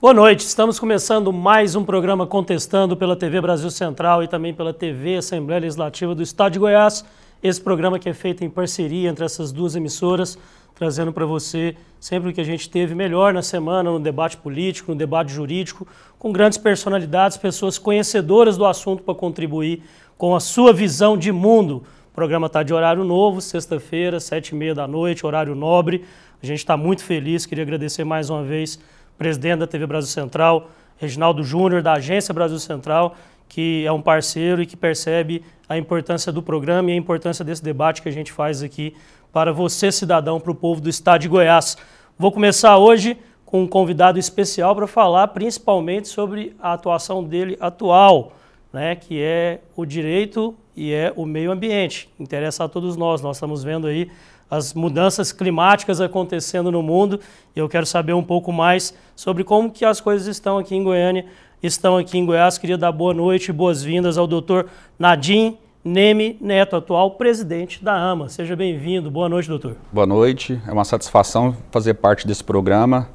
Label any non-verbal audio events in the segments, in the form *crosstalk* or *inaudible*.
Boa noite, estamos começando mais um programa Contestando pela TV Brasil Central e também pela TV Assembleia Legislativa do Estado de Goiás. Esse programa que é feito em parceria entre essas duas emissoras, trazendo para você sempre o que a gente teve melhor na semana no debate político, no debate jurídico, com grandes personalidades, pessoas conhecedoras do assunto para contribuir com a sua visão de mundo. O programa está de horário novo, sexta-feira, sete e meia da noite, horário nobre. A gente está muito feliz, queria agradecer mais uma vez presidente da TV Brasil Central, Reginaldo Júnior, da Agência Brasil Central, que é um parceiro e que percebe a importância do programa e a importância desse debate que a gente faz aqui para você, cidadão, para o povo do estado de Goiás. Vou começar hoje com um convidado especial para falar principalmente sobre a atuação dele atual, né, que é o direito e é o meio ambiente. Interessa a todos nós, nós estamos vendo aí as mudanças climáticas acontecendo no mundo. E eu quero saber um pouco mais sobre como que as coisas estão aqui em Goiânia, estão aqui em Goiás. Queria dar boa noite e boas-vindas ao doutor Nadim Neme Neto, atual presidente da AMA. Seja bem-vindo. Boa noite, doutor. Boa noite. É uma satisfação fazer parte desse programa.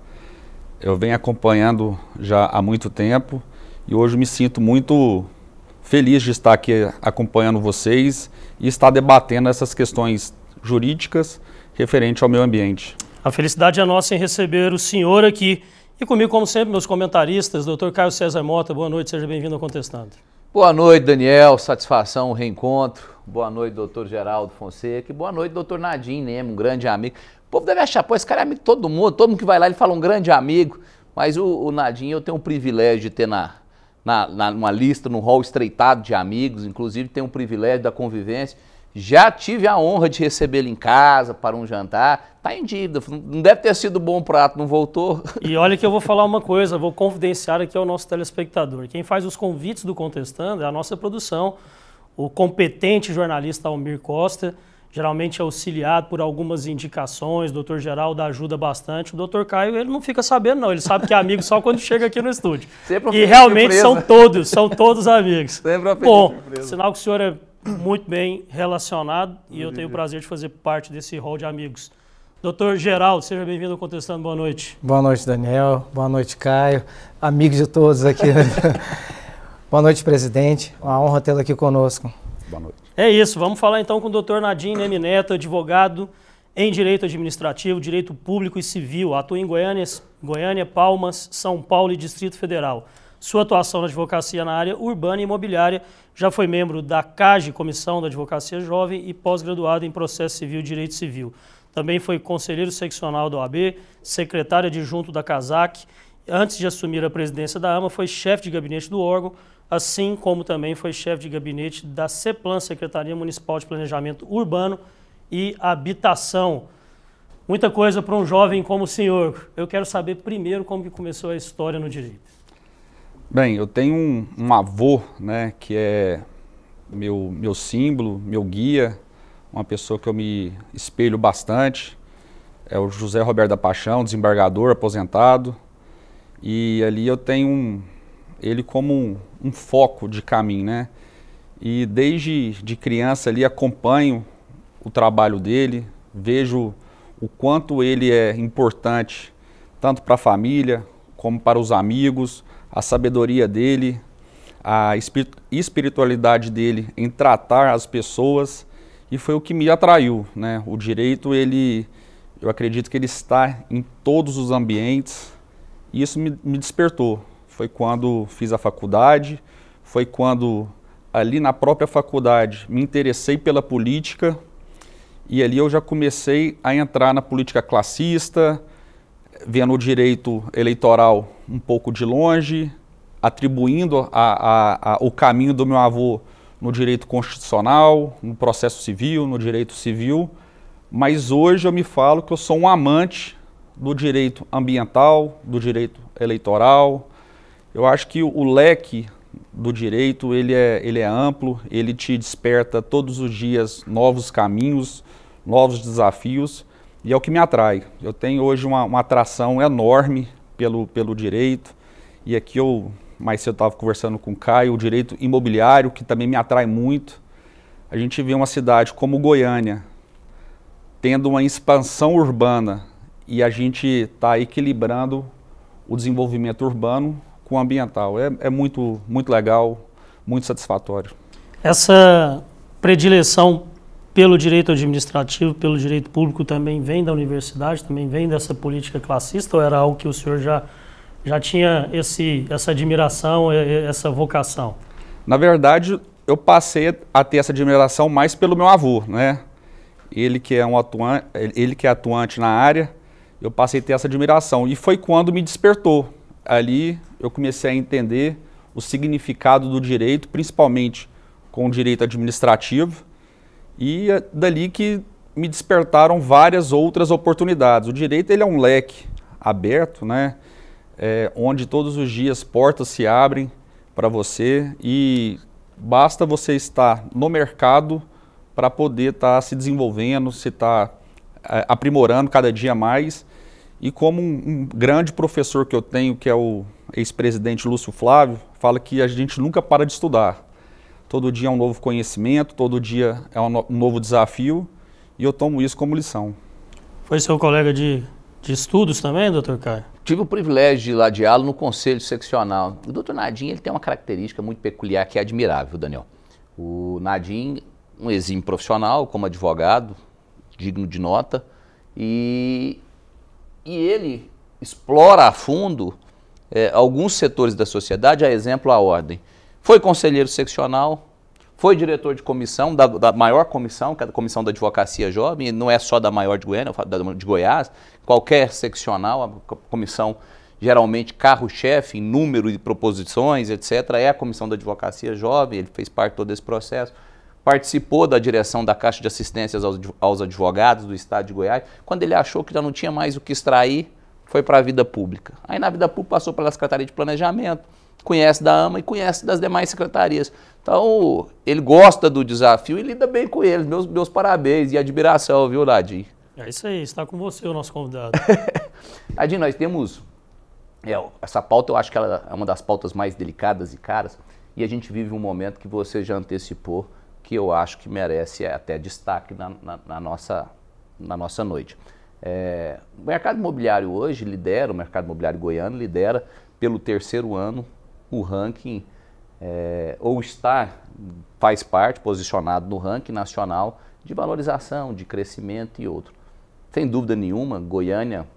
Eu venho acompanhando já há muito tempo e hoje me sinto muito feliz de estar aqui acompanhando vocês e estar debatendo essas questões jurídicas referente ao meio ambiente. A felicidade é nossa em receber o senhor aqui. E comigo, como sempre, meus comentaristas, doutor Caio César Mota, boa noite, seja bem-vindo ao Contestando. Boa noite, Daniel, satisfação, um reencontro. Boa noite, doutor Geraldo Fonseca. E boa noite, doutor Nadim Nemo, um grande amigo. O povo deve achar, pô, esse cara é amigo de todo mundo, todo mundo que vai lá ele fala um grande amigo. Mas o, o Nadim eu tenho o privilégio de ter na, na, na, numa lista, num hall estreitado de amigos, inclusive tenho o privilégio da convivência. Já tive a honra de recebê-lo em casa para um jantar. Tá em dívida, não deve ter sido bom prato, não voltou. E olha que eu vou falar uma coisa, vou confidenciar aqui ao nosso telespectador. Quem faz os convites do Contestando é a nossa produção, o competente jornalista Almir Costa geralmente é auxiliado por algumas indicações, o doutor Geraldo ajuda bastante. O doutor Caio, ele não fica sabendo, não. Ele sabe que é amigo só quando chega aqui no estúdio. Sempre e realmente são todos, são todos amigos. Sempre Bom, sinal que o senhor é muito bem relacionado e eu tenho o prazer de fazer parte desse rol de amigos. Doutor Geraldo, seja bem-vindo ao Contestando, boa noite. Boa noite, Daniel. Boa noite, Caio. Amigos de todos aqui. *laughs* boa noite, presidente. Uma honra tê-lo aqui conosco. Boa noite. É isso, vamos falar então com o doutor Nadim Neme Neto, advogado em Direito Administrativo, Direito Público e Civil, atua em Goiânia, Goiânia, Palmas, São Paulo e Distrito Federal. Sua atuação na advocacia na área urbana e imobiliária já foi membro da CAGE, Comissão da Advocacia Jovem, e pós-graduado em Processo Civil e Direito Civil. Também foi conselheiro seccional da OAB, secretário adjunto da CASAC. Antes de assumir a presidência da AMA, foi chefe de gabinete do órgão, assim como também foi chefe de gabinete da CEPLAN, Secretaria Municipal de Planejamento Urbano e Habitação. Muita coisa para um jovem como o senhor. Eu quero saber primeiro como que começou a história no direito. Bem, eu tenho um, um avô, né, que é meu, meu símbolo, meu guia, uma pessoa que eu me espelho bastante. É o José Roberto da Paixão, desembargador, aposentado. E ali eu tenho um, ele como um, um foco de caminho, né? E desde de criança ali acompanho o trabalho dele, vejo o quanto ele é importante tanto para a família como para os amigos, a sabedoria dele, a espiritualidade dele em tratar as pessoas e foi o que me atraiu, né? O direito ele eu acredito que ele está em todos os ambientes e isso me, me despertou foi quando fiz a faculdade, foi quando ali na própria faculdade me interessei pela política e ali eu já comecei a entrar na política classista, vendo o direito eleitoral um pouco de longe, atribuindo a, a, a, o caminho do meu avô no direito constitucional, no processo civil, no direito civil, mas hoje eu me falo que eu sou um amante do direito ambiental, do direito eleitoral, eu acho que o leque do direito ele é, ele é amplo, ele te desperta todos os dias novos caminhos, novos desafios e é o que me atrai. Eu tenho hoje uma, uma atração enorme pelo, pelo direito e aqui eu mais cedo estava conversando com o Caio, o direito imobiliário que também me atrai muito. A gente vê uma cidade como Goiânia tendo uma expansão urbana e a gente está equilibrando o desenvolvimento urbano com o ambiental. É, é muito, muito legal, muito satisfatório. Essa predileção pelo direito administrativo, pelo direito público, também vem da universidade, também vem dessa política classista, ou era algo que o senhor já, já tinha esse, essa admiração, essa vocação? Na verdade, eu passei a ter essa admiração mais pelo meu avô, né? Ele que é um atuante, ele que é atuante na área, eu passei a ter essa admiração e foi quando me despertou, ali eu comecei a entender o significado do direito, principalmente com o direito administrativo, e é dali que me despertaram várias outras oportunidades. O direito ele é um leque aberto, né? É, onde todos os dias portas se abrem para você e basta você estar no mercado para poder estar tá se desenvolvendo, se estar tá, é, aprimorando cada dia mais e como um, um grande professor que eu tenho, que é o ex-presidente Lúcio Flávio, fala que a gente nunca para de estudar. Todo dia é um novo conhecimento, todo dia é um, no, um novo desafio, e eu tomo isso como lição. Foi seu colega de, de estudos também, doutor Caio? Tive o privilégio de ir lá de aula no conselho seccional. O doutor Nadim ele tem uma característica muito peculiar que é admirável, Daniel. O Nadim, um exímio profissional como advogado, digno de nota, e e ele explora a fundo é, alguns setores da sociedade, a exemplo a ordem. Foi conselheiro seccional, foi diretor de comissão, da, da maior comissão, que é a Comissão da Advocacia Jovem, não é só da maior de Goiânia, da, de Goiás, qualquer seccional, a comissão geralmente carro-chefe em número e proposições, etc., é a Comissão da Advocacia Jovem, ele fez parte de todo esse processo participou da direção da Caixa de Assistências aos Advogados do Estado de Goiás, quando ele achou que já não tinha mais o que extrair, foi para a vida pública. Aí na vida pública passou pela Secretaria de Planejamento, conhece da AMA e conhece das demais secretarias. Então, ele gosta do desafio e lida bem com ele. Meus, meus parabéns e admiração, viu, Ladinho? É isso aí, está com você o nosso convidado. Ladinho, *laughs* nós temos... É, essa pauta, eu acho que ela é uma das pautas mais delicadas e caras. E a gente vive um momento que você já antecipou, que eu acho que merece até destaque na, na, na nossa, na nossa noite. É, o mercado imobiliário hoje lidera, o mercado imobiliário goiano lidera pelo terceiro ano o ranking, é, ou está, faz parte, posicionado no ranking nacional de valorização, de crescimento e outro. Sem dúvida nenhuma, Goiânia,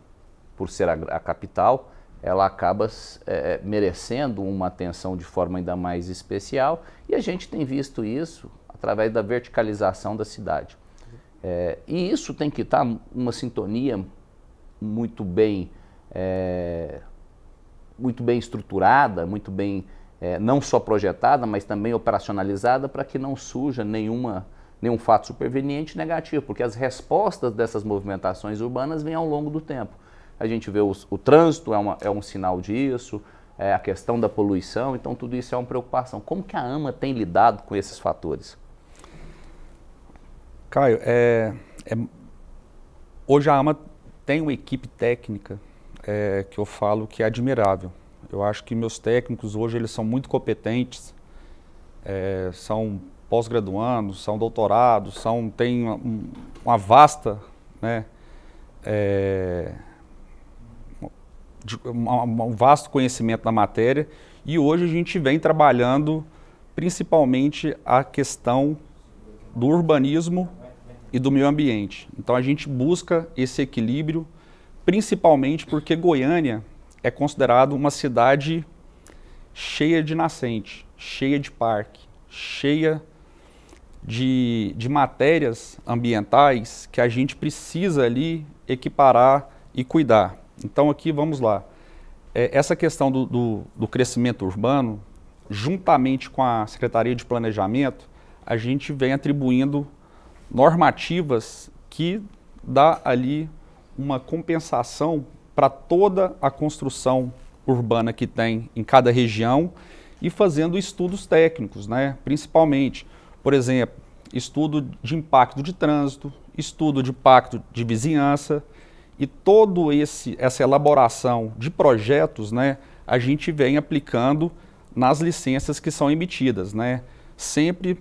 por ser a, a capital, ela acaba é, é merecendo uma atenção de forma ainda mais especial e a gente tem visto isso através da verticalização da cidade. É, e isso tem que estar uma sintonia muito bem, é, muito bem estruturada, muito bem é, não só projetada, mas também operacionalizada para que não surja nenhuma, nenhum fato superveniente negativo, porque as respostas dessas movimentações urbanas vêm ao longo do tempo. A gente vê os, o trânsito é, uma, é um sinal disso, é a questão da poluição, então tudo isso é uma preocupação. Como que a AMA tem lidado com esses fatores? Caio, é, é, hoje a AMA tem uma equipe técnica é, que eu falo que é admirável. Eu acho que meus técnicos hoje eles são muito competentes, é, são pós-graduandos, são doutorados, são, têm uma, uma vasta né, é, um vasto conhecimento da matéria e hoje a gente vem trabalhando principalmente a questão do urbanismo e do meio ambiente. Então a gente busca esse equilíbrio, principalmente porque Goiânia é considerado uma cidade cheia de nascente, cheia de parque, cheia de, de matérias ambientais que a gente precisa ali equiparar e cuidar. Então aqui vamos lá. É, essa questão do, do, do crescimento urbano, juntamente com a Secretaria de Planejamento, a gente vem atribuindo normativas que dá ali uma compensação para toda a construção urbana que tem em cada região e fazendo estudos técnicos, né? principalmente, por exemplo, estudo de impacto de trânsito, estudo de impacto de vizinhança e todo esse essa elaboração de projetos, né, a gente vem aplicando nas licenças que são emitidas, né? Sempre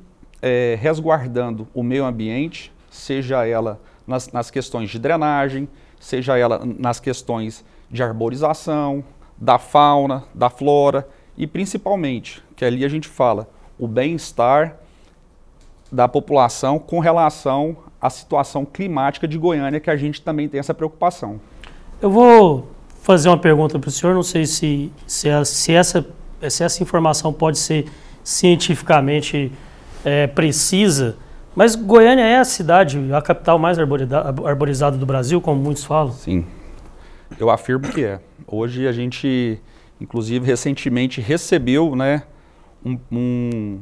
é, resguardando o meio ambiente, seja ela nas, nas, questões de drenagem, seja ela nas questões de arborização, da fauna, da flora e principalmente, que ali a gente fala, o bem-estar da população com relação à situação climática de Goiânia, que a gente também tem essa preocupação. Eu vou fazer uma pergunta para o senhor, não sei se, se, é, se, essa, se essa informação pode ser cientificamente é, precisa. Mas Goiânia é a cidade, a capital mais arborizada do Brasil, como muitos falam? Sim. Eu afirmo que é. Hoje a gente, inclusive, recentemente recebeu né, um, um,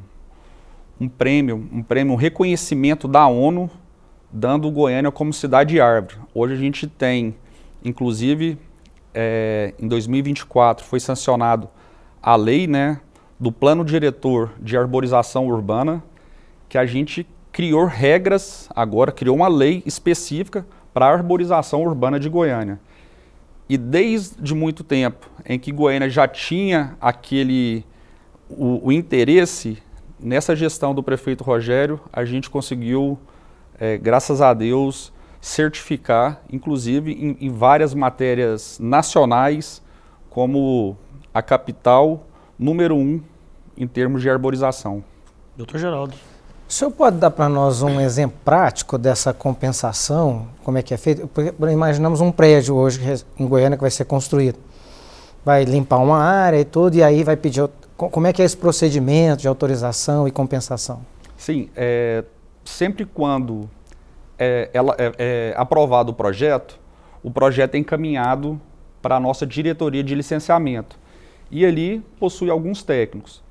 um prêmio, um prêmio, um reconhecimento da ONU, dando Goiânia como cidade árvore. Hoje a gente tem, inclusive, é, em 2024 foi sancionado a lei né, do Plano Diretor de Arborização Urbana, que a gente criou regras agora, criou uma lei específica para a arborização urbana de Goiânia. E desde muito tempo em que Goiânia já tinha aquele o, o interesse nessa gestão do prefeito Rogério, a gente conseguiu, é, graças a Deus, certificar, inclusive em, em, várias matérias nacionais, como a capital número um em termos de arborização. Doutor Geraldo. O senhor pode dar para nós um exemplo prático dessa compensação? Como é que é feito? imaginamos um prédio hoje em Goiânia que vai ser construído. Vai limpar uma área e tudo, e aí vai pedir. Como é que é esse procedimento de autorização e compensação? Sim, é, sempre quando é, ela, é, é aprovado o projeto, o projeto é encaminhado para a nossa diretoria de licenciamento. E ali possui alguns técnicos.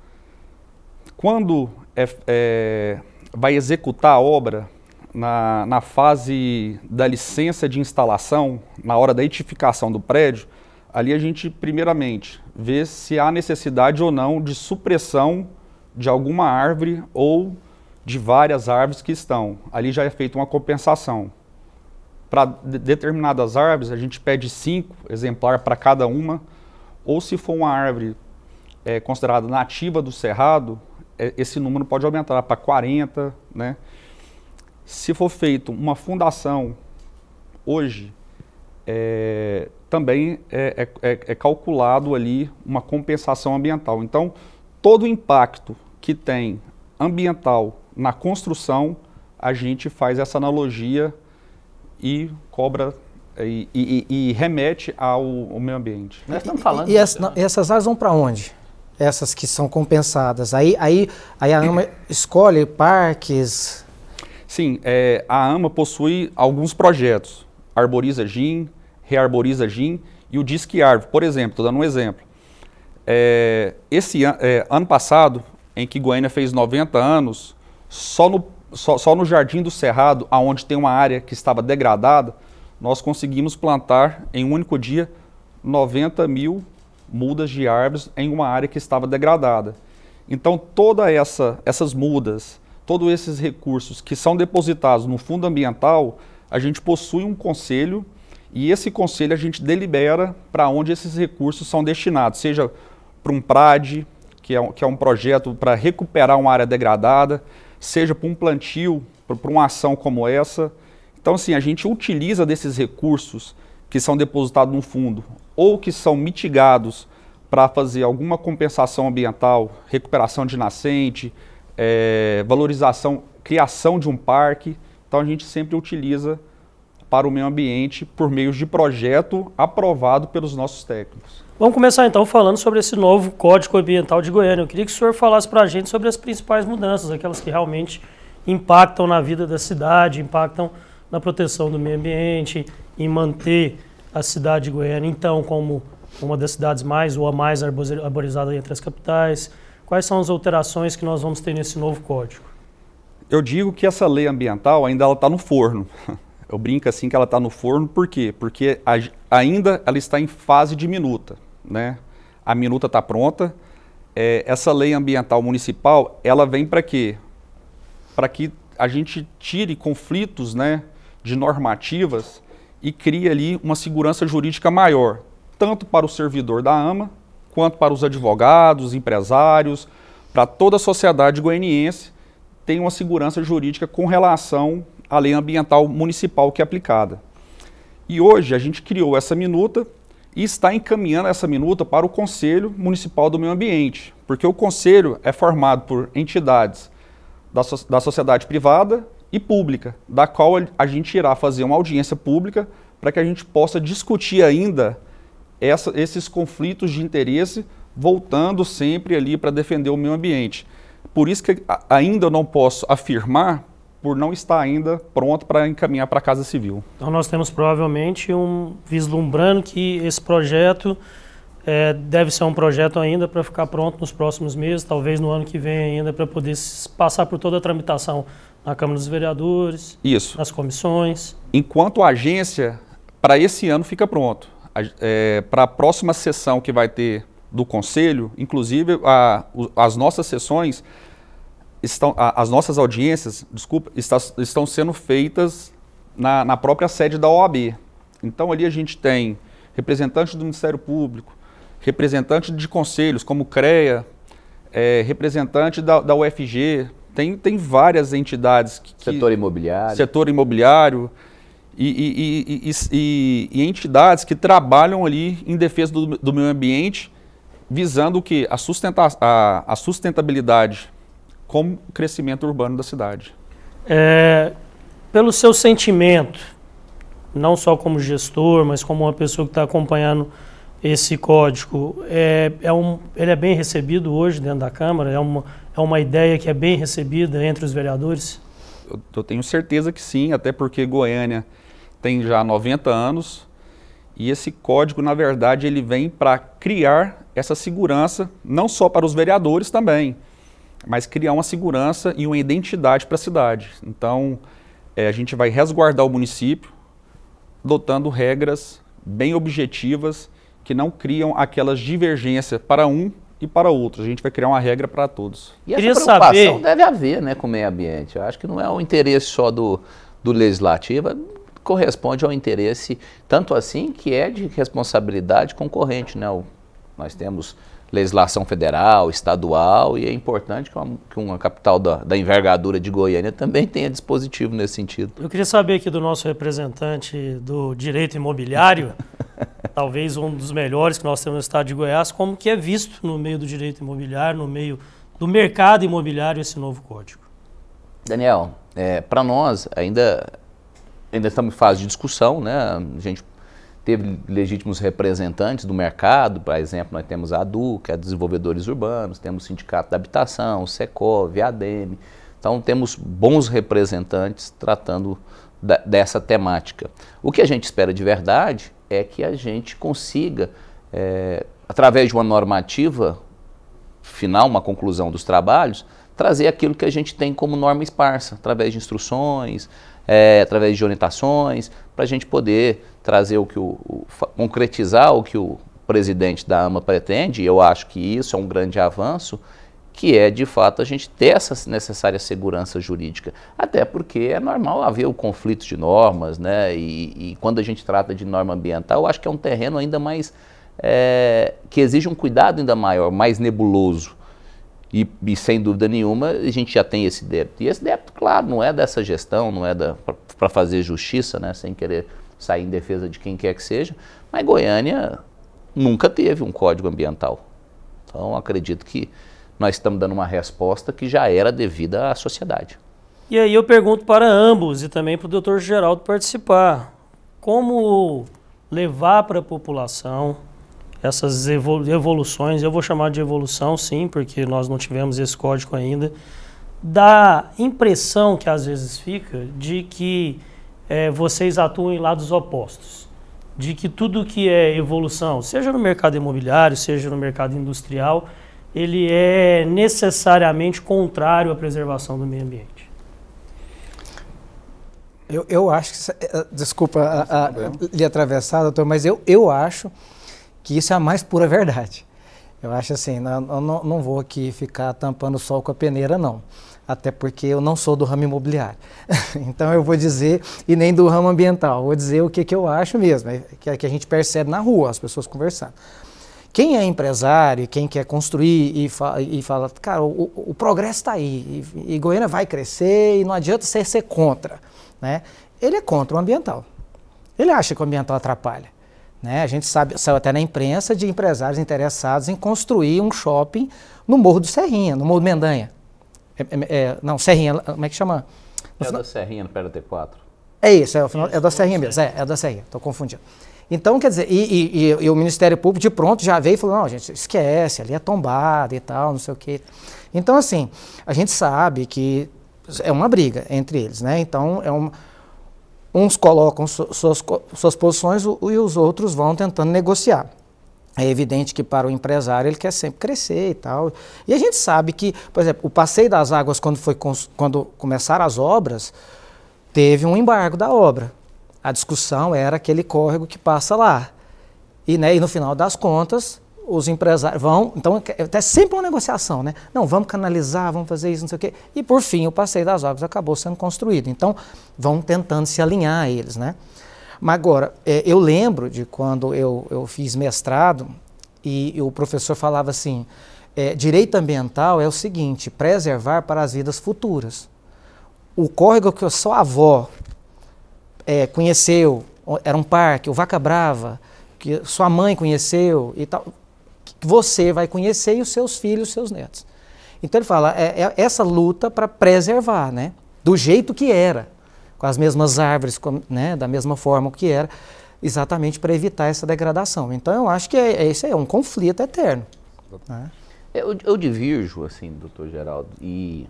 Quando é, é, vai executar a obra na, na fase da licença de instalação, na hora da edificação do prédio, ali a gente, primeiramente, vê se há necessidade ou não de supressão de alguma árvore ou de várias árvores que estão. Ali já é feita uma compensação. Para determinadas árvores, a gente pede cinco exemplares para cada uma, ou se for uma árvore é, considerada nativa do cerrado, é, esse número pode aumentar para 40, né? Se for feito uma fundação hoje, é, também é, é, é, é, calculado ali uma compensação ambiental. Então, todo o impacto que tem ambiental na construção, a gente faz essa analogia e cobra é, e, e, e remete ao, ao, meio ambiente. Nós estamos falando. E, e essa, não, essas áreas vão para onde? essas que são compensadas. Aí, aí, aí a AMA escolhe parques. Sim, é, a AMA possui alguns projetos. Arboriza GIM, Rearboriza GIM e o Disque Árvore, por exemplo, estou dando um exemplo. É, esse an é, ano passado, em que Goiânia fez 90 anos, só no, só, só no Jardim do Cerrado, aonde tem uma área que estava degradada, nós conseguimos plantar em um único dia 90 mil mudas de árvores em uma área que estava degradada. Então, todas essa, essas mudas, todos esses recursos que são depositados no fundo ambiental, a gente possui um conselho e esse conselho a gente delibera para onde esses recursos são destinados, seja para um PRAD, que é um, que é um projeto para recuperar uma área degradada, seja para um plantio, para uma ação como essa. Então, assim, a gente utiliza desses recursos que são depositados no fundo ou que são mitigados para fazer alguma compensação ambiental, recuperação de nascente, é, valorização, criação de um parque. Então a gente sempre utiliza para o meio ambiente por meio de projeto aprovado pelos nossos técnicos. Vamos começar então falando sobre esse novo Código Ambiental de Goiânia. Eu queria que o senhor falasse para a gente sobre as principais mudanças, aquelas que realmente impactam na vida da cidade, impactam na proteção do meio ambiente, em manter a cidade de Goiânia, então, como uma das cidades mais ou a mais arborizada entre as capitais? Quais são as alterações que nós vamos ter nesse novo código? Eu digo que essa lei ambiental ainda está no forno. *laughs* Eu brinco assim que ela está no forno, por quê? Porque a, ainda ela está em fase de minuta. Né? A minuta está pronta. É, essa lei ambiental municipal, ela vem para quê? Para que a gente tire conflitos né, de normativas e cria ali uma segurança jurídica maior, tanto para o servidor da AMA, quanto para os advogados, empresários, para toda a sociedade goianiense, tem uma segurança jurídica com relação à lei ambiental municipal que é aplicada. E hoje a gente criou essa minuta e está encaminhando essa minuta para o Conselho Municipal do Meio Ambiente, porque o conselho é formado por entidades da, so da sociedade privada e pública, da qual a gente irá fazer uma audiência pública para que a gente possa discutir ainda essa, esses conflitos de interesse, voltando sempre ali para defender o meio ambiente. Por isso que ainda não posso afirmar, por não estar ainda pronto para encaminhar para a Casa Civil. Então nós temos provavelmente um vislumbrando que esse projeto é, deve ser um projeto ainda para ficar pronto nos próximos meses, talvez no ano que vem ainda, para poder passar por toda a tramitação na Câmara dos Vereadores. Isso. Nas comissões. Enquanto a agência, para esse ano fica pronto. É, para a próxima sessão que vai ter do Conselho, inclusive a, as nossas sessões, estão, a, as nossas audiências, desculpa, está, estão sendo feitas na, na própria sede da OAB. Então ali a gente tem representante do Ministério Público, representante de conselhos como CREA, é, representante da, da UFG, tem, tem várias entidades que. Setor que, imobiliário. Setor imobiliário. E, e, e, e, entidades que trabalham ali em defesa do, do meio ambiente, visando o que? A, sustenta a, a, sustentabilidade como crescimento urbano da cidade. É, pelo seu sentimento, não só como gestor, mas como uma pessoa que está acompanhando esse código, é, é um, ele é bem recebido hoje dentro da Câmara? É uma é uma ideia que é bem recebida entre os vereadores? Eu, eu tenho certeza que sim, até porque Goiânia tem já 90 anos e esse código, na verdade, ele vem para criar essa segurança, não só para os vereadores também, mas criar uma segurança e uma identidade para a cidade. Então, é, a gente vai resguardar o município, dotando regras bem objetivas que não criam aquelas divergências para um e para outros. A gente vai criar uma regra para todos. E essa Queria preocupação saber... deve haver né, com o meio ambiente. Eu acho que não é o interesse só do, do legislativo, é, corresponde ao interesse, tanto assim que é de responsabilidade concorrente. Né? O, nós temos legislação federal, estadual, e é importante que uma, que uma capital da, da, envergadura de Goiânia também tenha dispositivo nesse sentido. Eu queria saber aqui do nosso representante do direito imobiliário, *laughs* talvez um dos melhores que nós temos no estado de Goiás, como que é visto no meio do direito imobiliário, no meio do mercado imobiliário esse novo código. Daniel, é, para nós ainda ainda estamos em fase de discussão, né? A gente teve legítimos representantes do mercado, por exemplo, nós temos a ADU, que é Desenvolvedores Urbanos, temos o Sindicato da Habitação, o SECOV, a ADEME. Então temos bons representantes tratando da, dessa temática. O que a gente espera de verdade é que a gente consiga, é, através de uma normativa final, uma conclusão dos trabalhos, trazer aquilo que a gente tem como norma esparsa, através de instruções, é, através de orientações, para a gente poder trazer o que o, o, concretizar o que o presidente da AMA pretende, e eu acho que isso é um grande avanço, que é de fato a gente ter essa necessária segurança jurídica. Até porque é normal haver o conflito de normas, né? E, e quando a gente trata de norma ambiental, eu acho que é um terreno ainda mais. É, que exige um cuidado ainda maior, mais nebuloso. E, e, sem dúvida nenhuma a gente já tem esse débito. E esse débito, claro, não é dessa gestão, não é para fazer justiça, né, sem querer sair em defesa de quem quer que seja, mas Goiânia nunca teve um código ambiental. Então acredito que nós estamos dando uma resposta que já era devida à sociedade. E aí eu pergunto para ambos e também para o doutor Geraldo participar. Como levar para a população essas evoluções, eu vou chamar de evolução sim, porque nós não tivemos esse código ainda, da impressão que às vezes fica de que é, vocês atuam em lados opostos, de que tudo que é evolução, seja no mercado imobiliário, seja no mercado industrial, ele é necessariamente contrário à preservação do meio ambiente. Eu, eu acho que. Eh, desculpa a, a, lhe atravessar, doutor, mas eu, eu acho que isso é a mais pura verdade. Eu acho assim, não, não, não vou aqui ficar tampando o sol com a peneira, não. Até porque eu não sou do ramo imobiliário. *laughs* então eu vou dizer, e nem do ramo ambiental, vou dizer o que, que eu acho mesmo, é que, é que a gente percebe na rua, as pessoas conversando. Quem é empresário, quem quer construir e, fala, e fala cara, o, o progresso está aí, e, e Goiânia vai crescer, e não adianta você ser contra. Né? Ele é contra o ambiental. Ele acha que o ambiental atrapalha. Né? A gente sabe, saiu até na imprensa de empresários interessados em construir um shopping no Morro do Serrinha, no Morro Mendanha. É, é, é, não, Serrinha, como é que chama? No é final... da Serrinha, no PLT4. É isso, é, o final, é da Serrinha mesmo, é, é da Serrinha, estou confundindo. Então, quer dizer, e, e, e, o Ministério Público de pronto já veio e falou, não, gente, esquece, ali é tombada e tal, não sei o quê. Então, assim, a gente sabe que é uma briga entre eles, né? Então, é uma uns colocam suas, suas posições e os outros vão tentando negociar. É evidente que para o empresário ele quer sempre crescer e tal. E a gente sabe que, por exemplo, o passeio das águas, quando, foi quando começaram as obras, teve um embargo da obra. A discussão era aquele córrego que passa lá. E, né, e no final das contas, os empresários vão, então é sempre uma negociação, né? Não, vamos canalizar, vamos fazer isso, não sei o quê. E por fim, o passeio das águas acabou sendo construído. Então, vão tentando se alinhar a eles, né? Mas agora, é, eu lembro de quando eu, eu fiz mestrado e, o professor falava assim: é, direito ambiental é o seguinte, preservar para as vidas futuras. O córrego que a sua avó é, conheceu era um parque, o Vaca Brava, que sua mãe conheceu e tal você vai conhecer e os seus filhos, os seus netos. Então ele fala, é, é essa luta para preservar, né? Do jeito que era, com as mesmas árvores, com, né? da mesma forma que era, exatamente para evitar essa degradação. Então eu acho que é, é isso aí, é um conflito eterno. Né? Eu, eu divirjo, assim, doutor Geraldo, e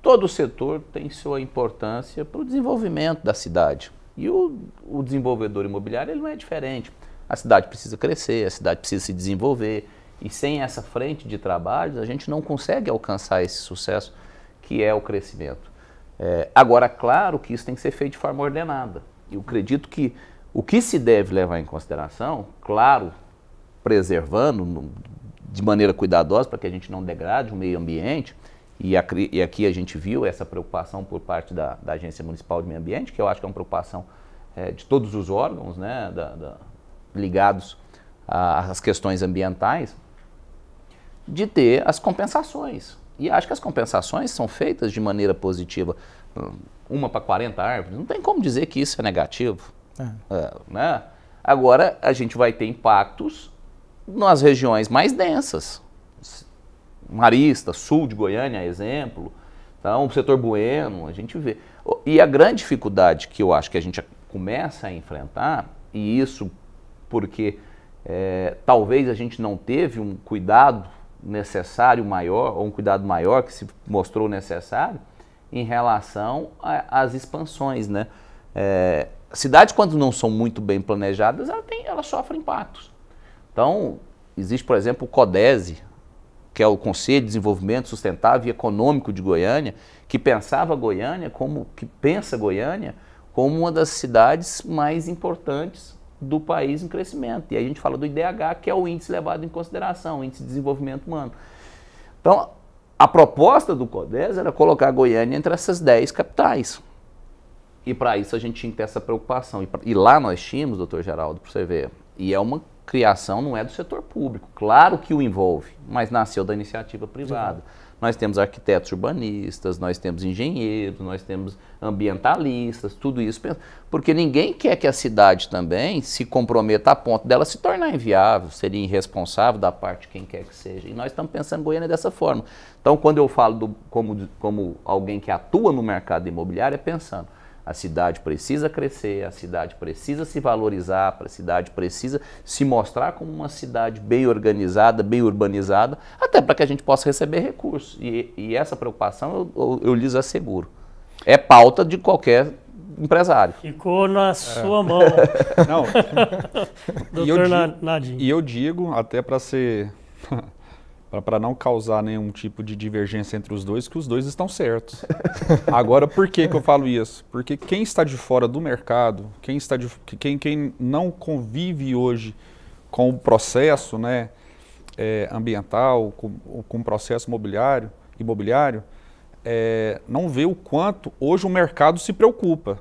todo setor tem sua importância para o desenvolvimento da cidade. E o, o desenvolvedor imobiliário ele não é diferente. A cidade precisa crescer, a cidade precisa se desenvolver. E sem essa frente de trabalhos, a gente não consegue alcançar esse sucesso que é o crescimento. É, agora, claro que isso tem que ser feito de forma ordenada. Eu acredito que o que se deve levar em consideração, claro, preservando de maneira cuidadosa para que a gente não degrade o meio ambiente, e, aqui a gente viu essa preocupação por parte da, da Agência Municipal de Meio Ambiente, que eu acho que é uma preocupação é, de todos os órgãos né, da, da ligados às questões ambientais, de ter as compensações. E acho que as compensações são feitas de maneira positiva. Uma para 40 árvores, não tem como dizer que isso é negativo. É. É, né? Agora, a gente vai ter impactos nas regiões mais densas. Marista, sul de Goiânia, exemplo. Então, o setor bueno, a gente vê. E a grande dificuldade que eu acho que a gente começa a enfrentar, e isso porque é, talvez a gente não teve um cuidado necessário maior, ou um cuidado maior que se mostrou necessário em relação às expansões, né? É, cidades, quando não são muito bem planejadas, ela, tem, ela sofre impactos. Então, existe, por exemplo, o CODESE, que é o Conselho de Desenvolvimento Sustentável e Econômico de Goiânia, que pensava Goiânia como que pensa Goiânia como uma das cidades mais importantes do país em crescimento. E aí a gente fala do IDH, que é o índice levado em consideração, o índice de desenvolvimento humano. Então, a proposta do CODES era colocar a Goiânia entre essas 10 capitais. E para isso a gente tinha que ter essa preocupação. E, pra, e lá nós tínhamos, doutor Geraldo, para você ver, e é uma criação, não é do setor público. Claro que o envolve, mas nasceu da iniciativa privada. Uhum. Nós temos arquitetos urbanistas, nós temos engenheiros, nós temos ambientalistas, tudo isso. Porque ninguém quer que a cidade também se comprometa a ponto dela se tornar inviável, seria irresponsável da parte de quem quer que seja. E nós estamos pensando em Goiânia dessa forma. Então, quando eu falo do, como, como alguém que atua no mercado imobiliário, é pensando a cidade precisa crescer, a cidade precisa se valorizar, a cidade precisa se mostrar como uma cidade bem organizada, bem urbanizada, até para que a gente possa receber recursos. E, e essa preocupação eu, eu, eu, lhes asseguro. É pauta de qualquer empresário. Ficou na é. sua é. mão. *laughs* Não. *laughs* Doutor e eu, Nadinho. E eu digo, até para ser. *laughs* para não causar nenhum tipo de divergência entre os dois, que os dois estão certos. *laughs* Agora, por que, que eu falo isso? Porque quem está de fora do mercado, quem, está de, quem, quem não convive hoje com o processo né, é, ambiental, com, com o processo imobiliário, imobiliário é, não vê o quanto hoje o mercado se preocupa.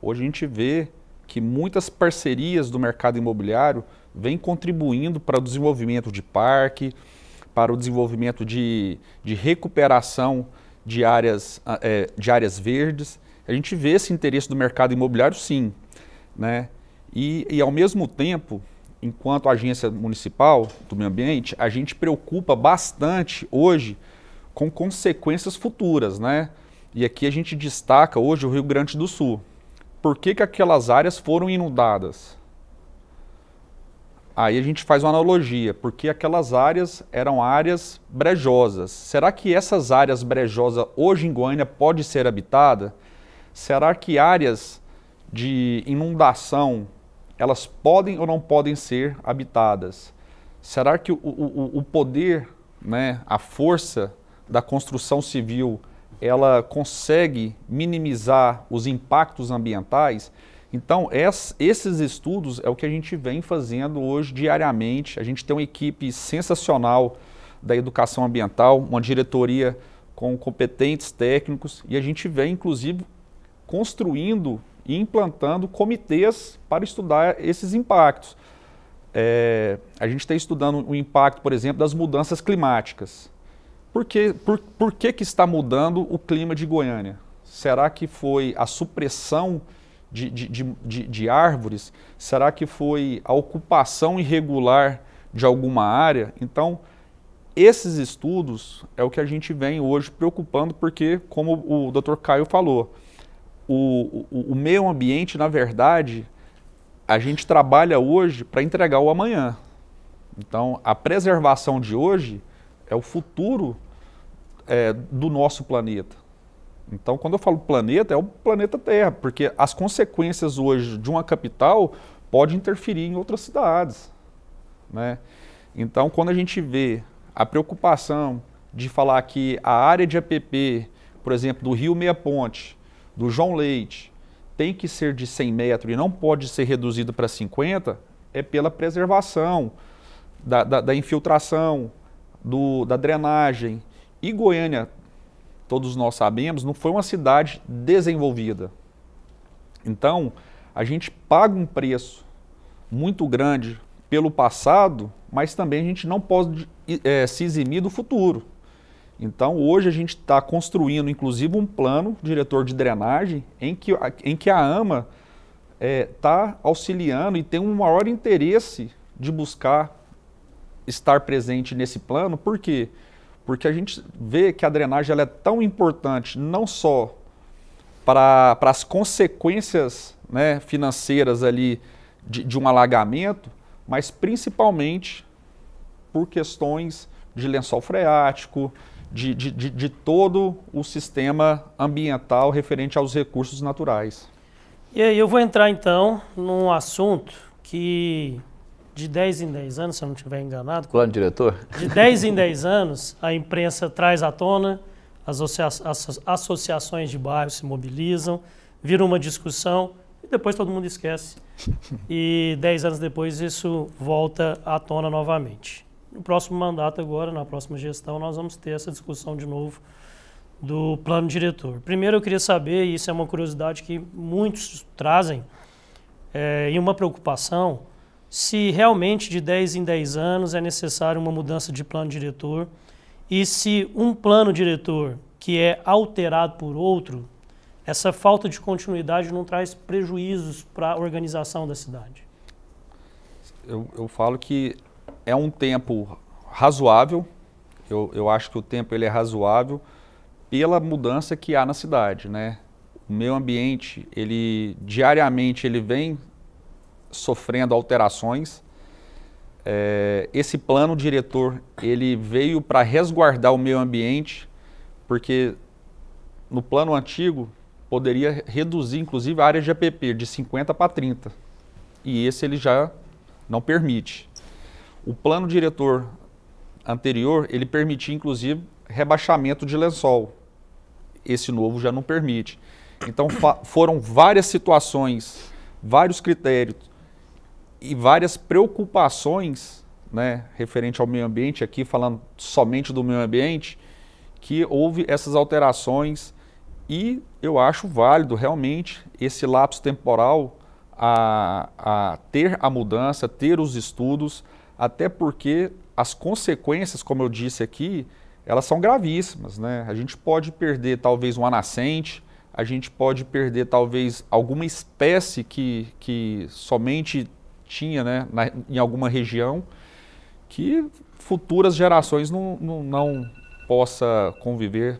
Hoje a gente vê que muitas parcerias do mercado imobiliário vêm contribuindo para o desenvolvimento de parque, para o desenvolvimento de, de recuperação de áreas, ah, é, de áreas verdes. A gente vê esse interesse do mercado imobiliário, sim. Né? E, e, ao mesmo tempo, enquanto agência municipal do meio ambiente, a gente preocupa bastante hoje com consequências futuras. Né? E aqui a gente destaca hoje o Rio Grande do Sul. Por que, que aquelas áreas foram inundadas? Aí a gente faz uma analogia, porque aquelas áreas eram áreas brejosas. Será que essas áreas brejosas hoje em Goiânia pode ser habitada? Será que áreas de inundação elas podem ou não podem ser habitadas? Será que o, o, o poder, né, a força da construção civil, ela consegue minimizar os impactos ambientais? Então, esses estudos é o que a gente vem fazendo hoje diariamente. A gente tem uma equipe sensacional da educação ambiental, uma diretoria com competentes técnicos e a gente vem, inclusive, construindo e implantando comitês para estudar esses impactos. É, a gente está estudando o impacto, por exemplo, das mudanças climáticas. Por que, por, por que, que está mudando o clima de Goiânia? Será que foi a supressão de, de, de, de árvores? Será que foi a ocupação irregular de alguma área? Então, esses estudos é o que a gente vem hoje preocupando, porque, como o Dr. Caio falou, o, o, o meio ambiente, na verdade, a gente trabalha hoje para entregar o amanhã. Então, a preservação de hoje é o futuro é, do nosso planeta. Então, quando eu falo planeta, é o planeta Terra, porque as consequências hoje de uma capital pode interferir em outras cidades. Né? Então, quando a gente vê a preocupação de falar que a área de APP, por exemplo, do Rio Meia Ponte, do João Leite, tem que ser de 100 metros e não pode ser reduzida para 50, é pela preservação da, da, da infiltração, do, da drenagem. E Goiânia todos nós sabemos, não foi uma cidade desenvolvida. Então, a gente paga um preço muito grande pelo passado, mas também a gente não pode é, se eximir do futuro. Então, hoje a gente está construindo, inclusive, um plano diretor de drenagem em que, em que a AMA está é, tá auxiliando e tem um maior interesse de buscar estar presente nesse plano, por quê? Porque a gente vê que a drenagem ela é tão importante, não só para, para as consequências né, financeiras ali de, de, um alagamento, mas principalmente por questões de lençol freático, de, de, de todo o sistema ambiental referente aos recursos naturais. E aí eu vou entrar então num assunto que de 10 em 10 anos, se eu não estiver enganado. Plano é diretor? De 10 em 10 anos, a imprensa traz à tona, as associações de bairro se mobilizam, vira uma discussão e depois todo mundo esquece. *laughs* E 10 anos depois isso volta à tona novamente. No próximo mandato, agora, na próxima gestão, nós vamos ter essa discussão de novo do plano diretor. Primeiro, eu queria saber, e isso é uma curiosidade que muitos trazem, é, e uma preocupação, se realmente de 10 em 10 anos é necessário uma mudança de plano diretor e se um plano diretor que é alterado por outro, essa falta de continuidade não traz prejuízos para a organização da cidade. Eu, eu, falo que é um tempo razoável, eu, eu acho que o tempo ele é razoável pela mudança que há na cidade, né? O meio ambiente, ele diariamente ele vem sofrendo alterações. É, esse plano diretor ele veio para resguardar o meio ambiente, porque no plano antigo poderia reduzir, inclusive, a área de APP de 50 para 30. E esse ele já não permite. O plano diretor anterior, ele permitia, inclusive, rebaixamento de lençol. Esse novo já não permite. Então, foram várias situações, vários critérios e várias preocupações né, referente ao meio ambiente, aqui falando somente do meio ambiente, que houve essas alterações e eu acho válido realmente esse lapso temporal a, a ter a mudança, ter os estudos, até porque as consequências, como eu disse aqui, elas são gravíssimas. Né? A gente pode perder talvez uma nascente, a gente pode perder talvez alguma espécie que, que somente tinha né, na, em alguma região que futuras gerações não, não, não possa conviver.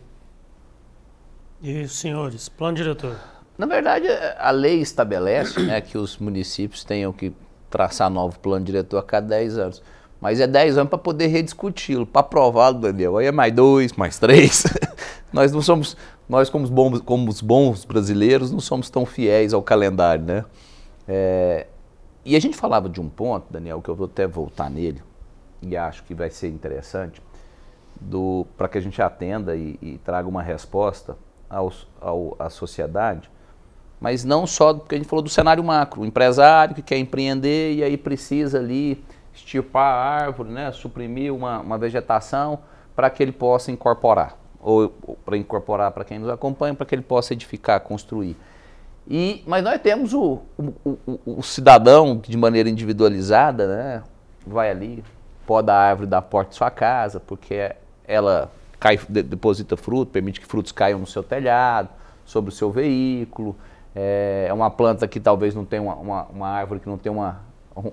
E senhores, plano diretor? Na verdade, a lei estabelece né, que os municípios tenham que traçar novo plano diretor a cada 10 anos. Mas é 10 anos para poder rediscuti-lo, para aprová-lo, Daniel. Aí é mais dois, mais três. *laughs* nós não somos, nós como os, bons, como os bons brasileiros, não somos tão fiéis ao calendário, né? É, e a gente falava de um ponto, Daniel, que eu vou até voltar nele, e acho que vai ser interessante, para que a gente atenda e, e traga uma resposta aos, ao, à sociedade, mas não só porque a gente falou do cenário macro, o empresário que quer empreender e aí precisa ali estipar a árvore, né, suprimir uma, uma vegetação para que ele possa incorporar, ou, ou para incorporar para quem nos acompanha, para que ele possa edificar, construir. E, mas nós temos o, o, o, o cidadão que de maneira individualizada, né, vai ali, poda a árvore da porta de sua casa, porque ela cai, deposita fruto, permite que frutos caiam no seu telhado, sobre o seu veículo. É, é uma planta que talvez não tenha uma, uma, uma árvore que não tenha uma,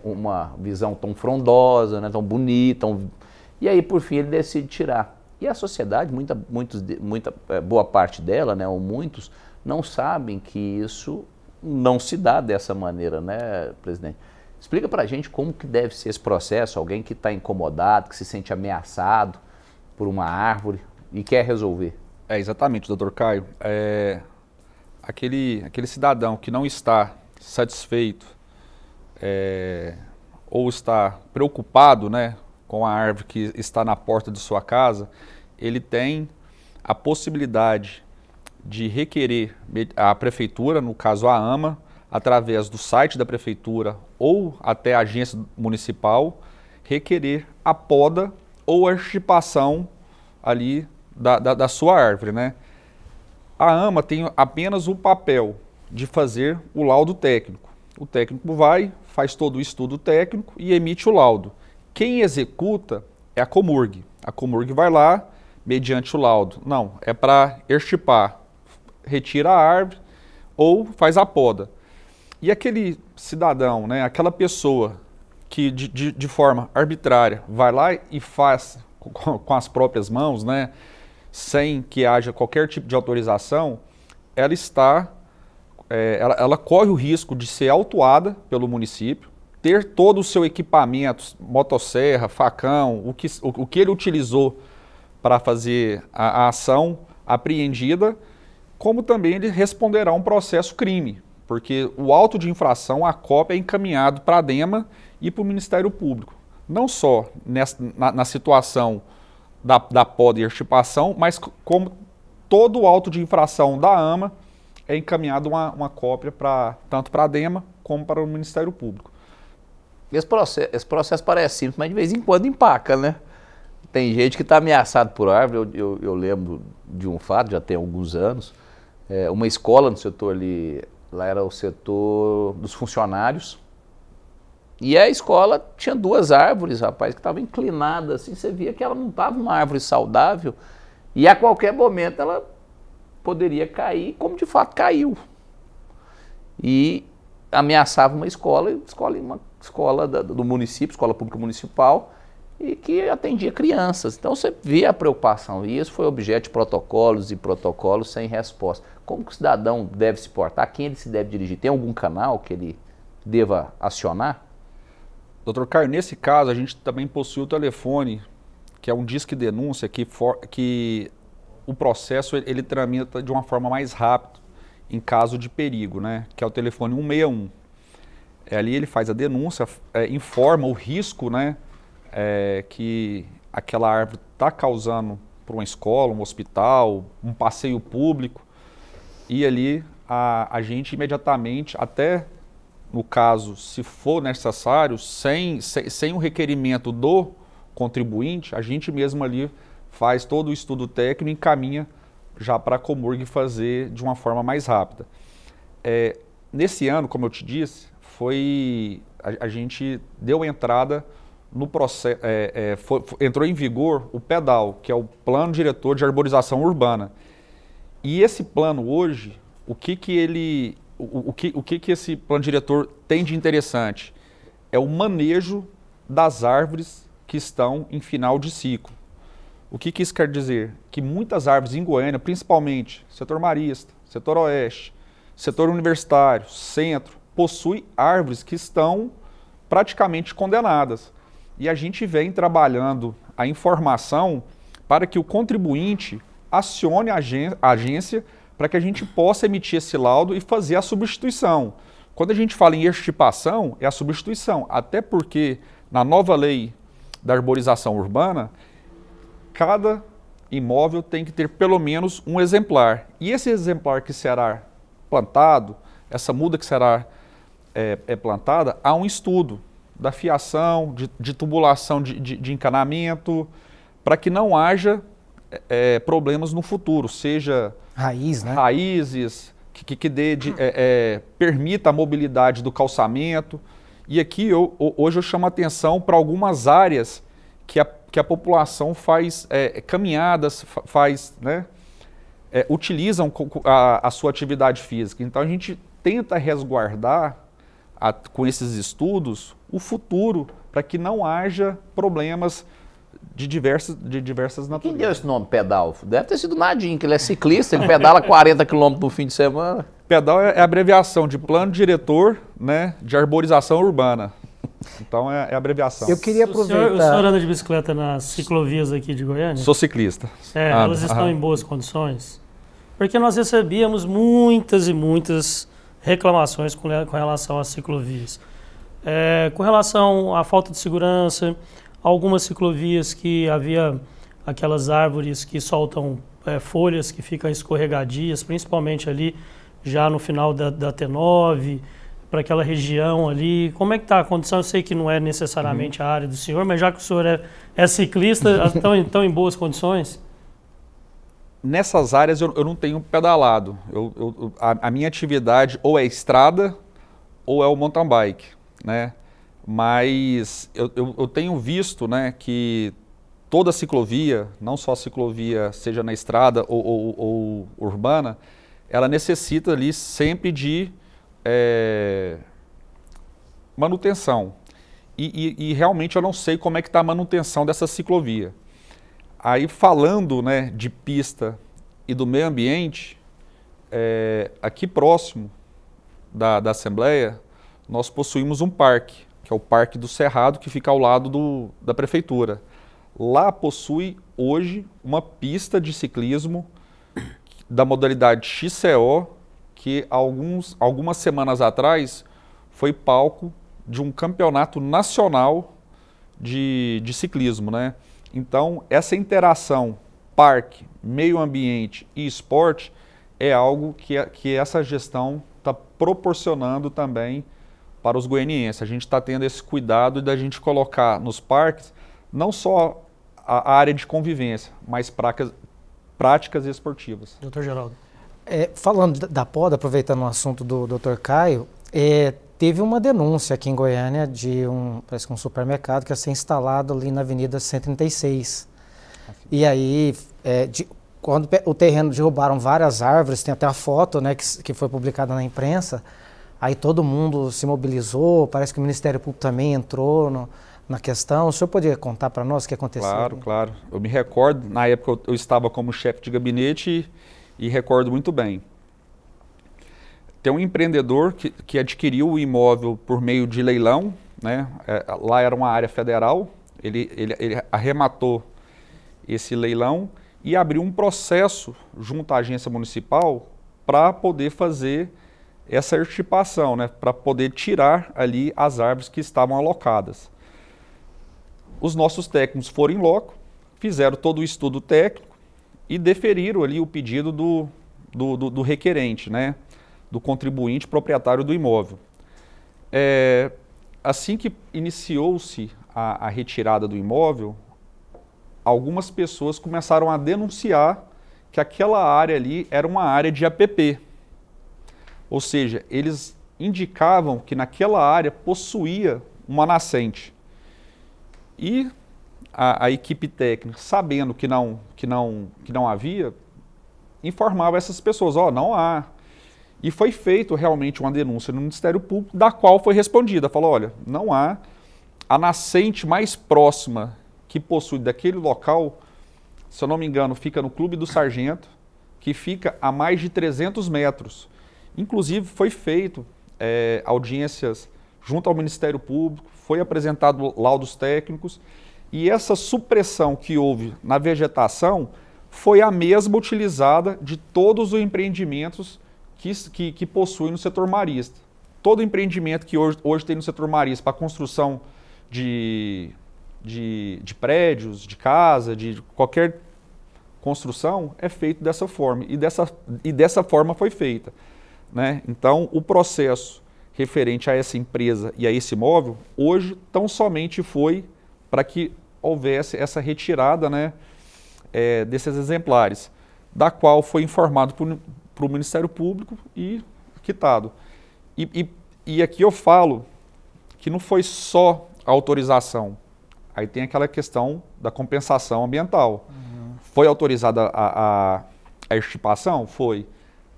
uma visão tão frondosa, né, tão bonita. Tão... E aí, por fim, ele decide tirar. E a sociedade, muita, muitos, muita é, boa parte dela, né, ou muitos, não sabem que isso não se dá dessa maneira, né, presidente? Explica para a gente como que deve ser esse processo, alguém que está incomodado, que se sente ameaçado por uma árvore e quer resolver. É, exatamente, doutor Caio. É, aquele, aquele cidadão que não está satisfeito é, ou está preocupado né, com a árvore que está na porta de sua casa, ele tem a possibilidade de requerer a prefeitura, no caso a AMA, através do site da prefeitura ou até a agência municipal, requerer a poda ou a extirpação ali da, da, da sua árvore, né? A AMA tem apenas o papel de fazer o laudo técnico. O técnico vai, faz todo o estudo técnico e emite o laudo. Quem executa é a Comurg. A Comurg vai lá, mediante o laudo. Não, é para extirpar retira a árvore ou faz a poda. E aquele cidadão, né, aquela pessoa que de, de, de forma arbitrária vai lá e faz com, com as próprias mãos, né, sem que haja qualquer tipo de autorização, ela está, é, ela, ela, corre o risco de ser autuada pelo município, ter todo o seu equipamento, motosserra, facão, o que, o, o que ele utilizou para fazer a, a ação apreendida como também ele responderá um processo crime, porque o auto de infração, a cópia, é encaminhado para a DEMA e para o Ministério Público. Não só nessa, na, na, situação da, da poda e extirpação, mas como todo o auto de infração da AMA é encaminhado uma, uma cópia pra, tanto para a DEMA como para o Ministério Público. Esse processo, esse processo parece simples, mas de vez em quando empaca, né? Tem gente que está ameaçado por árvore, eu, eu, eu lembro de um fato, já tem alguns anos, é, uma escola no setor ali, lá era o setor dos funcionários. E a escola tinha duas árvores, rapaz, que estavam inclinadas assim, você via que ela não estava uma árvore saudável e a qualquer momento ela poderia cair, como de fato caiu. E ameaçava uma escola, escola, uma escola da, do município, escola pública municipal, e que atendia crianças. Então você vê a preocupação e isso foi objeto de protocolos e protocolos sem resposta. Como que o cidadão deve se portar? Quem ele se deve dirigir? Tem algum canal que ele deva acionar? Doutor Caio, nesse caso a gente também possui o telefone, que é um disque denúncia que, for, que o processo ele, ele tramita de uma forma mais rápida em caso de perigo, né? que é o telefone 161. É, ali ele faz a denúncia, é, informa o risco né, é, que aquela árvore está causando para uma escola, um hospital, um passeio público, e ali a, a gente imediatamente, até no caso, se for necessário, sem, sem, sem o requerimento do contribuinte, a gente mesmo ali faz todo o estudo técnico e encaminha já para a Comurg fazer de uma forma mais rápida. É, nesse ano, como eu te disse, foi a, a gente deu entrada no é, é, foi, entrou em vigor o PEDAL, que é o Plano Diretor de Arborização Urbana. E esse plano hoje, o que, que ele. O, o, que, o que, que esse plano diretor tem de interessante? É o manejo das árvores que estão em final de ciclo. O que, que isso quer dizer? Que muitas árvores em Goiânia, principalmente setor marista, setor oeste, setor universitário, centro, possui árvores que estão praticamente condenadas. E a gente vem trabalhando a informação para que o contribuinte acione a agência para que a gente possa emitir esse laudo e fazer a substituição. Quando a gente fala em extirpação, é a substituição, até porque na nova lei da arborização urbana, cada imóvel tem que ter pelo menos um exemplar. E esse exemplar que será plantado, essa muda que será é, é plantada, há um estudo da fiação, de, de tubulação de, de, de encanamento, para que não haja é, é, problemas no futuro, seja Raiz, né? raízes, que, que, que dê de, é, é, permita a mobilidade do calçamento. E aqui eu, hoje eu chamo atenção para algumas áreas que a, que a população faz é, caminhadas, faz, né, é, utilizam a, a sua atividade física. Então a gente tenta resguardar a, com esses estudos o futuro, para que não haja problemas de, diversas de diversas naturezas. Quem deu esse nome, pedal? Deve ter sido Nadinho, que ele é ciclista, ele pedala 40 km no fim de semana. Pedal é, é abreviação de plano diretor né, de arborização urbana. Então é, é abreviação. Eu queria aproveitar. O senhor, o senhor, anda de bicicleta nas ciclovias aqui de Goiânia? Sou ciclista. É, ah, elas ah, estão ah. em boas condições? Porque nós recebíamos muitas e muitas reclamações com, com relação às ciclovias. É, com relação à falta de segurança, algumas ciclovias que havia aquelas árvores que soltam é, folhas que ficam escorregadias, principalmente ali já no final da, da T9, para aquela região ali. Como é que está a condição? Eu sei que não é necessariamente uhum. a área do senhor, mas já que o senhor é, é ciclista, *laughs* estão tão em boas condições? Nessas áreas eu, eu não tenho pedalado. Eu, eu, a, a minha atividade ou é estrada ou é o mountain bike né? Mas eu, eu, eu tenho visto né, que toda ciclovia, não só a ciclovia, seja na estrada ou, ou, ou urbana, ela necessita ali sempre de é, manutenção. E, e, e, realmente eu não sei como é que está a manutenção dessa ciclovia. Aí falando né, de pista e do meio ambiente, é, aqui próximo da, da Assembleia nós possuímos um parque, que é o Parque do Cerrado, que fica ao lado do, da prefeitura. Lá possui hoje uma pista de ciclismo da modalidade XCO, que alguns, algumas semanas atrás foi palco de um campeonato nacional de, de ciclismo. Né? Então, essa interação parque, meio ambiente e esporte é algo que, que essa gestão está proporcionando também para os goianienses. A gente está tendo esse cuidado da gente colocar nos parques não só a área de convivência, mas práticas, práticas esportivas. Doutor Geraldo. É, falando da poda, aproveitando o assunto do doutor Caio, é, teve uma denúncia aqui em Goiânia de um, parece que um supermercado que ia ser instalado ali na Avenida 136. E aí, é, de, quando o terreno derrubaram várias árvores, tem até a foto né, que, que foi publicada na imprensa, Aí todo mundo se mobilizou, parece que o Ministério Público também entrou no, na questão. O senhor poderia contar para nós o que aconteceu? Claro, claro. Eu me recordo, na época eu, eu estava como chefe de gabinete e, e, recordo muito bem. Tem um empreendedor que, que adquiriu o imóvel por meio de leilão, né? É, lá era uma área federal, ele, ele, ele arrematou esse leilão e abriu um processo junto à agência municipal para poder fazer essa extirpação, né, para poder tirar ali as árvores que estavam alocadas. Os nossos técnicos foram em loco, fizeram todo o estudo técnico e deferiram ali o pedido do, do, do, do requerente, né, do contribuinte proprietário do imóvel. É, assim que iniciou-se a, a retirada do imóvel, algumas pessoas começaram a denunciar que aquela área ali era uma área de APP, ou seja, eles indicavam que naquela área possuía uma nascente. E a, a, equipe técnica, sabendo que não, que não, que não havia, informava essas pessoas, ó, oh, não há. E foi feito realmente uma denúncia no Ministério Público, da qual foi respondida, falou, olha, não há. A nascente mais próxima que possui daquele local, se eu não me engano, fica no Clube do Sargento, que fica a mais de 300 metros. Inclusive, foi feito é, audiências junto ao Ministério Público, foi apresentado laudos técnicos e essa supressão que houve na vegetação foi a mesma utilizada de todos os empreendimentos que, que, que possuem no setor marista. Todo empreendimento que hoje, hoje tem no setor marista para construção de, de, de prédios, de casa, de qualquer construção, é feito dessa forma. E dessa, e dessa forma foi feita. Né? Então, o processo referente a essa empresa e a esse imóvel, hoje tão somente foi para que houvesse essa retirada né, é, desses exemplares, da qual foi informado para o Ministério Público e quitado. E, e, e, aqui eu falo que não foi só a autorização, aí tem aquela questão da compensação ambiental. Uhum. Foi autorizada a, a, a extirpação? Foi,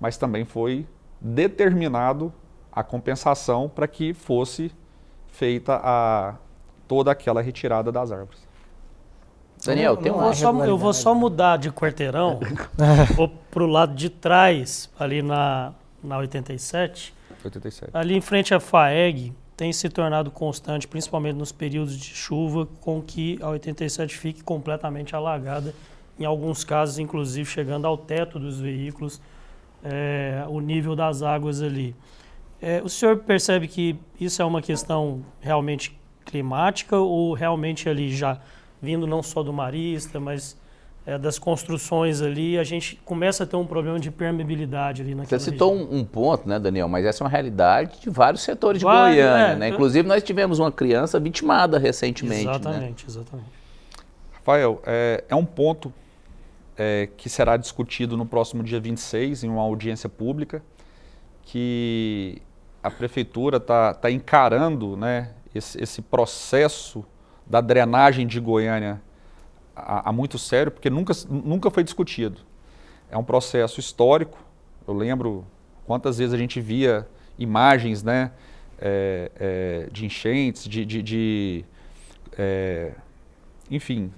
mas também foi determinado a compensação para que fosse feita a, toda aquela retirada das árvores. Daniel, tem um eu vou, só, eu vou só mudar de quarteirão, *laughs* vou para o lado de trás, ali na, na 87. 87. Ali em frente à FAEG, tem se tornado constante, principalmente nos períodos de chuva, com que a 87 fique completamente alagada, em alguns casos, inclusive, chegando ao teto dos veículos, é, o nível das águas ali. É, o senhor percebe que isso é uma questão realmente climática ou realmente ali já vindo não só do Marista, mas é, das construções ali, a gente começa a ter um problema de permeabilidade ali naquela Você citou um, um, ponto, né, Daniel? Mas essa é uma realidade de vários setores Vai, de Goiânia, é, né? Inclusive nós tivemos uma criança vitimada recentemente. Né? Exatamente, né? exatamente. Rafael, é, é um ponto é, que será discutido no próximo dia 26, em uma audiência pública, que a prefeitura está tá encarando né, esse, esse, processo da drenagem de Goiânia a, a muito sério, porque nunca, nunca foi discutido. É um processo histórico. Eu lembro quantas vezes a gente via imagens né, é, é, de enchentes, de, de, de é, enfim,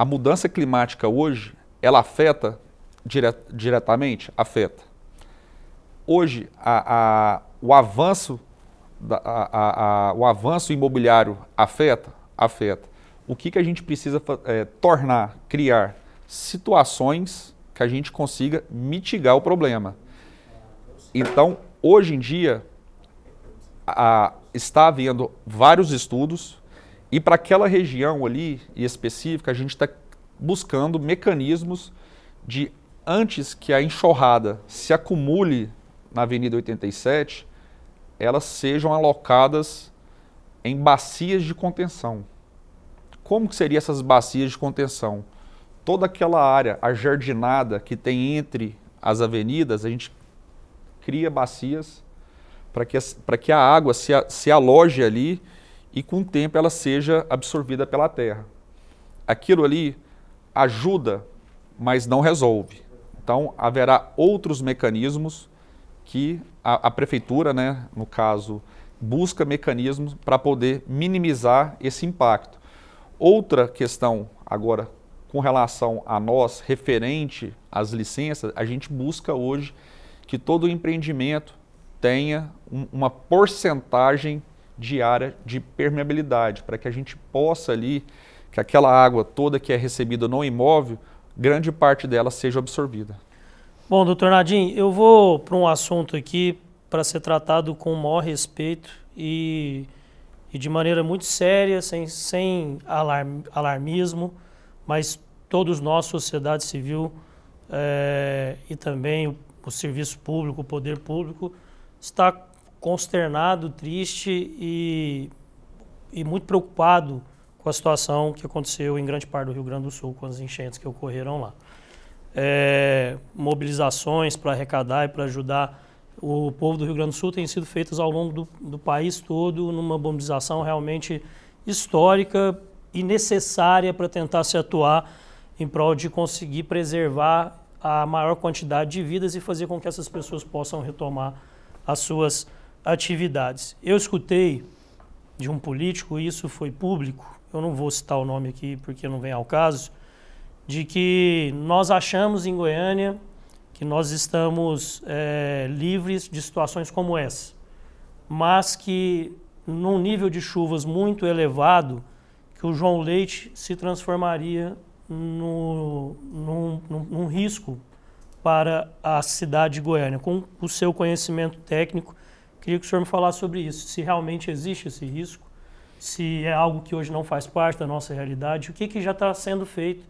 a mudança climática hoje, ela afeta dire diretamente? Afeta. Hoje, a, a, o, avanço da, a, o avanço imobiliário afeta? Afeta. O que, que a gente precisa é, tornar, criar situações que a gente consiga mitigar o problema. Então, hoje em dia, está havendo vários estudos e para aquela região ali e específica, a gente está buscando mecanismos de antes que a enxurrada se acumule na Avenida 87, elas sejam alocadas em bacias de contenção. Como que seriam essas bacias de contenção? Toda aquela área, ajardinada que tem entre as avenidas, a gente cria bacias para que, para que a água se, se aloje ali e com o tempo ela seja absorvida pela terra. Aquilo ali ajuda, mas não resolve. Então haverá outros mecanismos que a, a prefeitura, né, no caso, busca mecanismos para poder minimizar esse impacto. Outra questão agora com relação a nós, referente às licenças, a gente busca hoje que todo empreendimento tenha um, uma porcentagem de área de permeabilidade, para que a gente possa ali, que aquela água toda que é recebida no imóvel, grande parte dela seja absorvida. Bom, doutor Nadim, eu vou para um assunto aqui para ser tratado com o maior respeito e, e de maneira muito séria, sem, sem alarm, alarmismo, mas todos nós, sociedade civil é, e também o, o serviço público, o poder público, está consternado, triste e, e muito preocupado com a situação que aconteceu em grande parte do Rio Grande do Sul com as enchentes que ocorreram lá. É, mobilizações para arrecadar e para ajudar o povo do Rio Grande do Sul têm sido feitas ao longo do, do país todo, numa mobilização realmente histórica e necessária para tentar se atuar em prol de conseguir preservar a maior quantidade de vidas e fazer com que essas pessoas possam retomar as suas atividades. Eu escutei de um político, isso foi público, eu não vou citar o nome aqui porque não vem ao caso, de que nós achamos em Goiânia que nós estamos é, livres de situações como essa, mas que num nível de chuvas muito elevado, que o João Leite se transformaria no, num, num, num risco para a cidade de Goiânia. Com o seu conhecimento técnico, Queria que o senhor me falasse sobre isso, se realmente existe esse risco, se é algo que hoje não faz parte da nossa realidade, o que, que já está sendo feito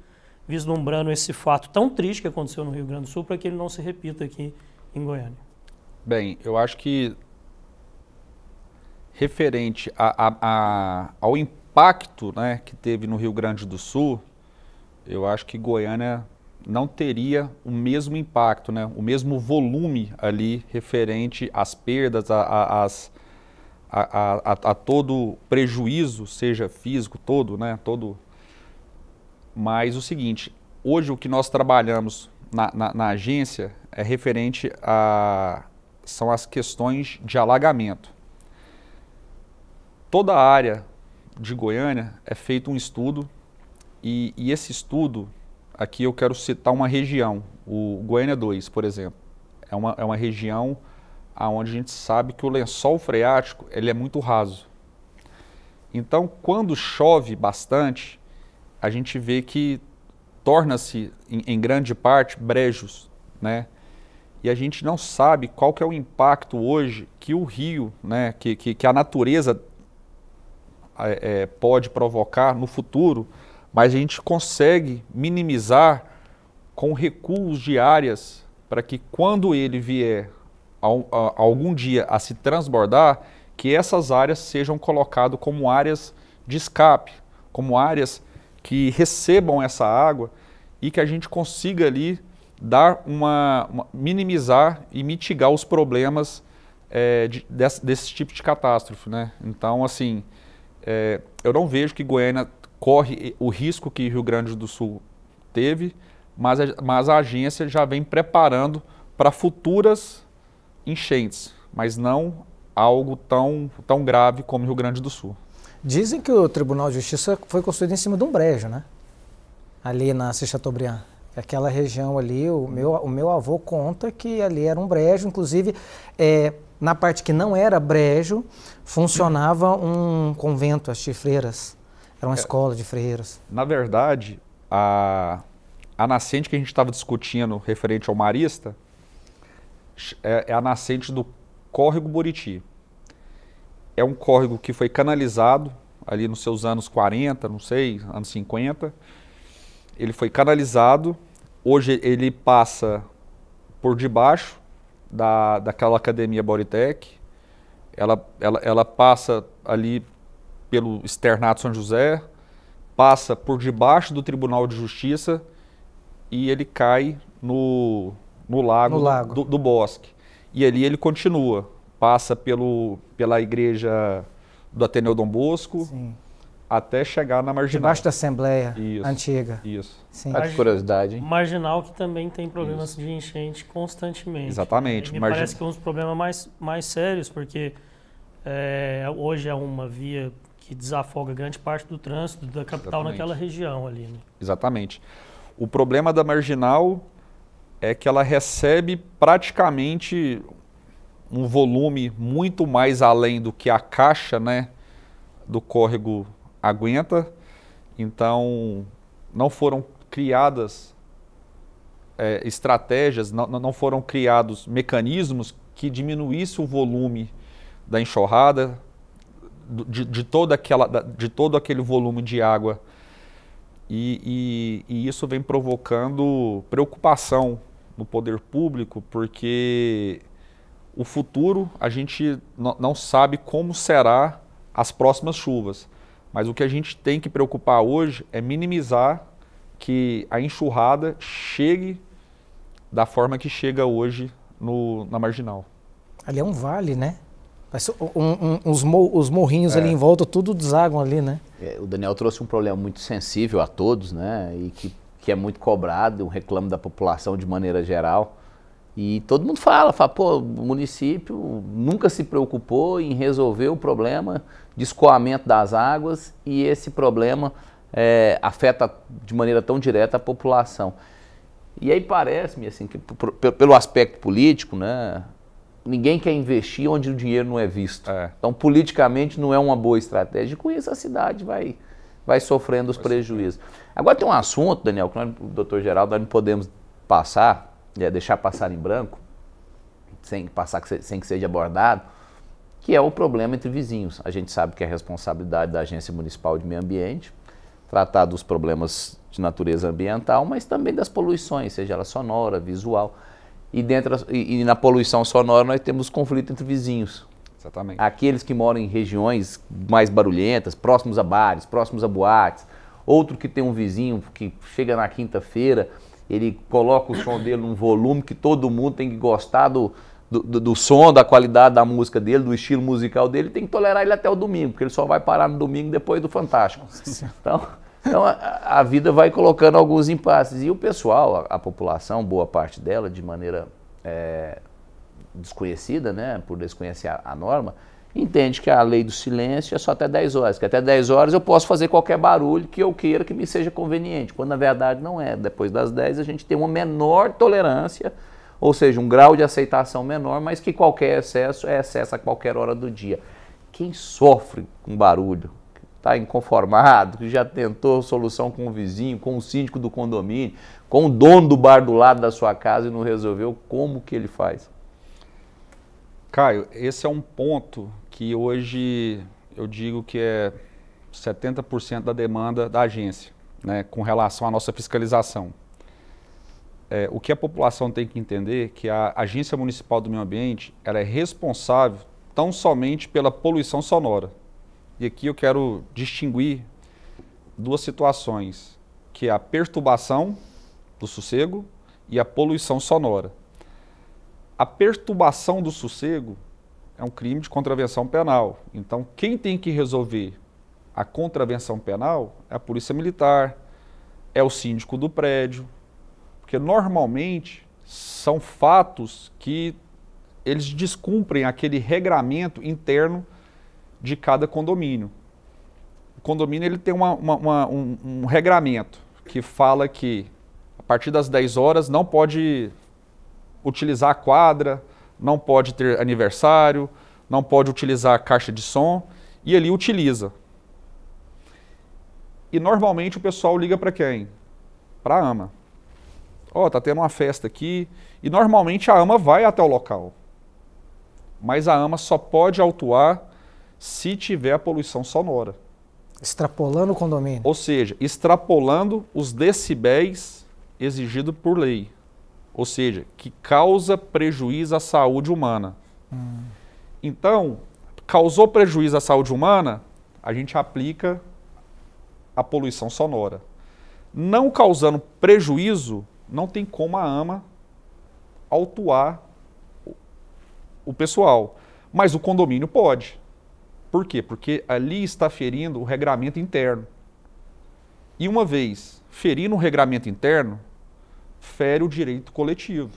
vislumbrando esse fato tão triste que aconteceu no Rio Grande do Sul para que ele não se repita aqui em Goiânia? Bem, eu acho que referente a, a, a, ao impacto né, que teve no Rio Grande do Sul, eu acho que Goiânia não teria o mesmo impacto, né? o mesmo volume ali referente às perdas, a, a, a, a todo prejuízo, seja físico todo, né? todo. Mas o seguinte, hoje o que nós trabalhamos na, na, na agência é referente a são as questões de alagamento. Toda a área de Goiânia é feito um estudo e, e esse estudo aqui eu quero citar uma região, o Goiânia 2, por exemplo. É uma, é uma região onde a gente sabe que o lençol freático ele é muito raso. Então, quando chove bastante, a gente vê que torna-se, em, em, grande parte, brejos, né? E a gente não sabe qual que é o impacto hoje que o rio, né, que, que, que a natureza é, é, pode provocar no futuro mas a gente consegue minimizar com recuos de áreas para que quando ele vier algum dia a se transbordar, que essas áreas sejam colocadas como áreas de escape, como áreas que recebam essa água e que a gente consiga ali dar uma, uma minimizar e mitigar os problemas é, de, desse, desse, tipo de catástrofe, né? Então, assim, é, eu não vejo que Goiânia corre o risco que Rio Grande do Sul teve, mas, mas a agência já vem preparando para futuras enchentes, mas não algo tão, tão grave como Rio Grande do Sul. Dizem que o Tribunal de Justiça foi construído em cima de um brejo, né? Ali na Chateaubriand. Aquela região ali, o meu, o meu avô conta que ali era um brejo, inclusive é, na parte que não era brejo, funcionava um convento, as chifreiras. Era uma é, escola de freiras. Na verdade, a, a nascente que a gente estava discutindo referente ao Marista é, é, a nascente do córrego Buriti. É um córrego que foi canalizado ali nos seus anos 40, não sei, anos 50. Ele foi canalizado. Hoje ele passa por debaixo da, daquela academia Boritec. Ela, ela, ela passa ali pelo externato São José, passa por debaixo do Tribunal de Justiça e ele cai no, no lago, no lago. Do, do, bosque. E ali ele continua, passa pelo, pela igreja do Ateneu Dom Bosco. Sim. Até chegar na marginal. Debaixo da Assembleia isso, antiga. Isso. Sim. Olha curiosidade, hein? Marginal que também tem problemas isso. de enchente constantemente. Exatamente. me margin... parece que é um dos problemas mais, mais sérios, porque é, hoje é uma via que desafoga grande parte do trânsito da capital Exatamente. naquela região ali. Né? Exatamente. O problema da marginal é que ela recebe praticamente um volume muito mais além do que a caixa né, do córrego aguenta. Então, não foram criadas é, estratégias, não, não foram criados mecanismos que diminuísse o volume da enxurrada, de, de, toda aquela, de todo aquele volume de água. E, e, e isso vem provocando preocupação no poder público, porque o futuro a gente não sabe como será as próximas chuvas. Mas o que a gente tem que preocupar hoje é minimizar que a enxurrada chegue da forma que chega hoje no, na marginal. Ali é um vale, né? Um, um, os, mor os morrinhos é. ali em volta, tudo deságua ali, né? É, o Daniel trouxe um problema muito sensível a todos, né? E que, que é muito cobrado, um reclamo da população de maneira geral. E todo mundo fala, fala, pô, o município nunca se preocupou em resolver o problema de escoamento das águas e esse problema é, afeta de maneira tão direta a população. E aí parece-me assim, que pelo aspecto político, né, Ninguém quer investir onde o dinheiro não é visto. É. Então, politicamente, não é uma boa estratégia. Com isso, a cidade vai, vai sofrendo os vai prejuízos. Agora, tem um assunto, Daniel, que nós, o doutor Geraldo, nós não podemos passar, é, deixar passar em branco, sem, passar, sem que seja abordado, que é o problema entre vizinhos. A gente sabe que é responsabilidade da Agência Municipal de Meio Ambiente tratar dos problemas de natureza ambiental, mas também das poluições, seja ela sonora, visual. E, dentro, e, e na poluição sonora nós temos conflito entre vizinhos. Exatamente. Aqueles que moram em regiões mais barulhentas, próximos a bares, próximos a boates. Outro que tem um vizinho que chega na quinta-feira, ele coloca o som dele num volume que todo mundo tem que gostar do, do, do, do, som, da qualidade da música dele, do estilo musical dele, tem que tolerar ele até o domingo, porque ele só vai parar no domingo depois do Fantástico. Então, então a, a, vida vai colocando alguns impasses. E o pessoal, a, a população, boa parte dela, de maneira é, desconhecida, né, por desconhecer a, a, norma, entende que a lei do silêncio é só até 10 horas, que até 10 horas eu posso fazer qualquer barulho que eu queira que me seja conveniente, quando na verdade não é. Depois das 10 a gente tem uma menor tolerância, ou seja, um grau de aceitação menor, mas que qualquer excesso é excesso a qualquer hora do dia. Quem sofre com barulho, está inconformado, que já tentou solução com o vizinho, com o síndico do condomínio, com o dono do bar do lado da sua casa e não resolveu, como que ele faz? Caio, esse é um ponto que hoje eu digo que é 70% da demanda da agência, né, com relação à nossa fiscalização. É, o que a população tem que entender é que a Agência Municipal do Meio Ambiente ela é responsável tão somente pela poluição sonora. E aqui eu quero distinguir duas situações, que é a perturbação do sossego e a poluição sonora. A perturbação do sossego é um crime de contravenção penal. Então, quem tem que resolver a contravenção penal é a Polícia Militar, é o síndico do prédio, porque normalmente são fatos que eles descumprem aquele regramento interno de cada condomínio. O condomínio ele tem uma, uma, uma, um, um regramento que fala que a partir das 10 horas não pode utilizar a quadra, não pode ter aniversário, não pode utilizar a caixa de som e ele utiliza. E normalmente o pessoal liga para quem? Para a AMA. Ó, oh, tá tendo uma festa aqui e normalmente a AMA vai até o local. Mas a AMA só pode autuar se tiver a poluição sonora. Extrapolando o condomínio. Ou seja, extrapolando os decibéis exigido por lei. Ou seja, que causa prejuízo à saúde humana. Hum. Então, causou prejuízo à saúde humana, a gente aplica a poluição sonora. Não causando prejuízo, não tem como a AMA autuar o pessoal. Mas o condomínio pode. Por quê? Porque ali está ferindo o regramento interno. E uma vez ferindo o regramento interno, fere o direito coletivo.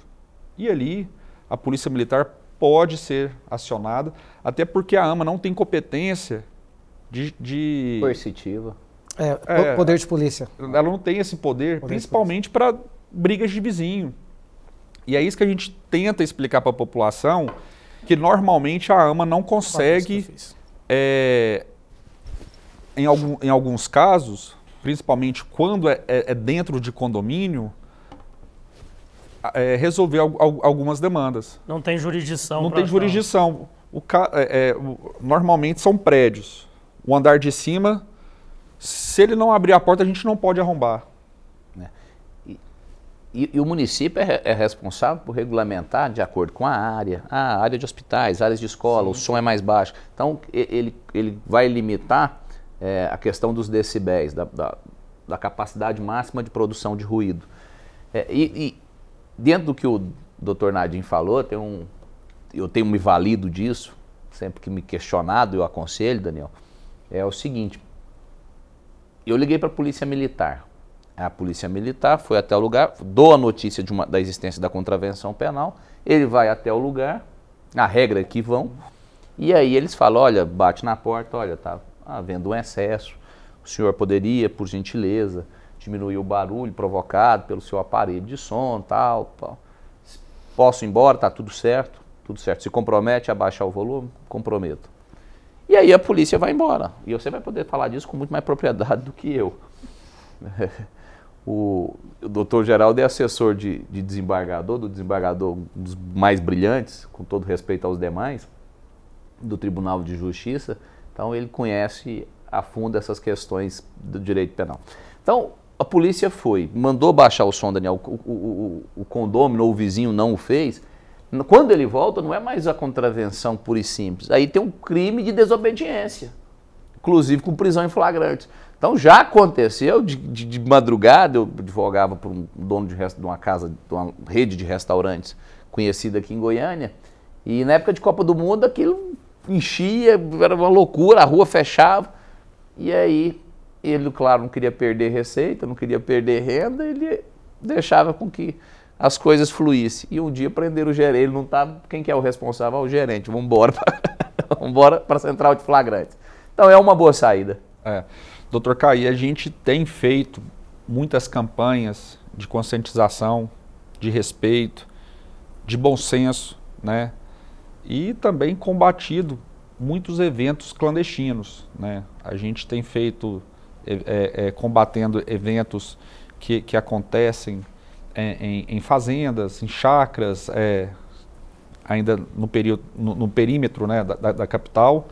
E ali a Polícia Militar pode ser acionada, até porque a AMA não tem competência de. de... Coercitiva. É, é, poder de polícia. Ela não tem esse poder, poder principalmente para brigas de vizinho. E é isso que a gente tenta explicar para a população, que normalmente a AMA não é consegue é, em, algum, em alguns casos, principalmente quando é, é, é dentro de condomínio, é, resolver al, al, algumas demandas. Não tem jurisdição. Não tem jurisdição. É, é, o, normalmente são prédios. O andar de cima, se ele não abrir a porta, a gente não pode arrombar. E, e o município é, é, responsável por regulamentar de acordo com a área, a área de hospitais, áreas de escola, Sim. o som é mais baixo. Então, ele, ele vai limitar é, a questão dos decibéis, da, da, da, capacidade máxima de produção de ruído. É, e, e, dentro do que o doutor Nadim falou, tem um, eu tenho me valido disso, sempre que me questionado, eu aconselho, Daniel, é o seguinte, eu liguei para a polícia militar, a polícia militar foi até o lugar, dou a notícia uma, da existência da contravenção penal, ele vai até o lugar, a regra é que vão, e aí eles falam, olha, bate na porta, olha, tá havendo um excesso, o senhor poderia, por gentileza, diminuir o barulho provocado pelo seu aparelho de som, tal, tal. Posso ir embora, tá tudo certo, tudo certo. Se compromete a baixar o volume, comprometo. E aí a polícia vai embora. E você vai poder falar disso com muito mais propriedade do que eu. *laughs* O, o doutor Geraldo é assessor de, de desembargador, do desembargador dos mais brilhantes, com todo respeito aos demais, do Tribunal de Justiça. Então ele conhece a fundo essas questões do direito penal. Então a polícia foi, mandou baixar o som, Daniel. O, o, o, o condômino ou o vizinho não o fez. Quando ele volta, não é mais a contravenção pura e simples. Aí tem um crime de desobediência, inclusive com prisão em flagrante. Então já aconteceu de, de, de madrugada, eu advogava para um dono de, de uma casa, de uma rede de restaurantes conhecida aqui em Goiânia, e na época de Copa do Mundo aquilo enchia, era uma loucura, a rua fechava. E aí ele, claro, não queria perder receita, não queria perder renda, ele deixava com que as coisas fluíssem. E um dia prenderam o gerente, ele não estava. Tá, quem que é o responsável? Ah, o gerente, vamos embora para *laughs* a central de flagrantes. Então é uma boa saída. É. Doutor Caí, a gente tem feito muitas campanhas de conscientização, de respeito, de bom senso, né? E também combatido muitos eventos clandestinos, né? A gente tem feito é, é, é combatendo eventos que, que acontecem é, em, em, fazendas, em chacras, é, ainda no, período, no, no perímetro né, da, da, capital,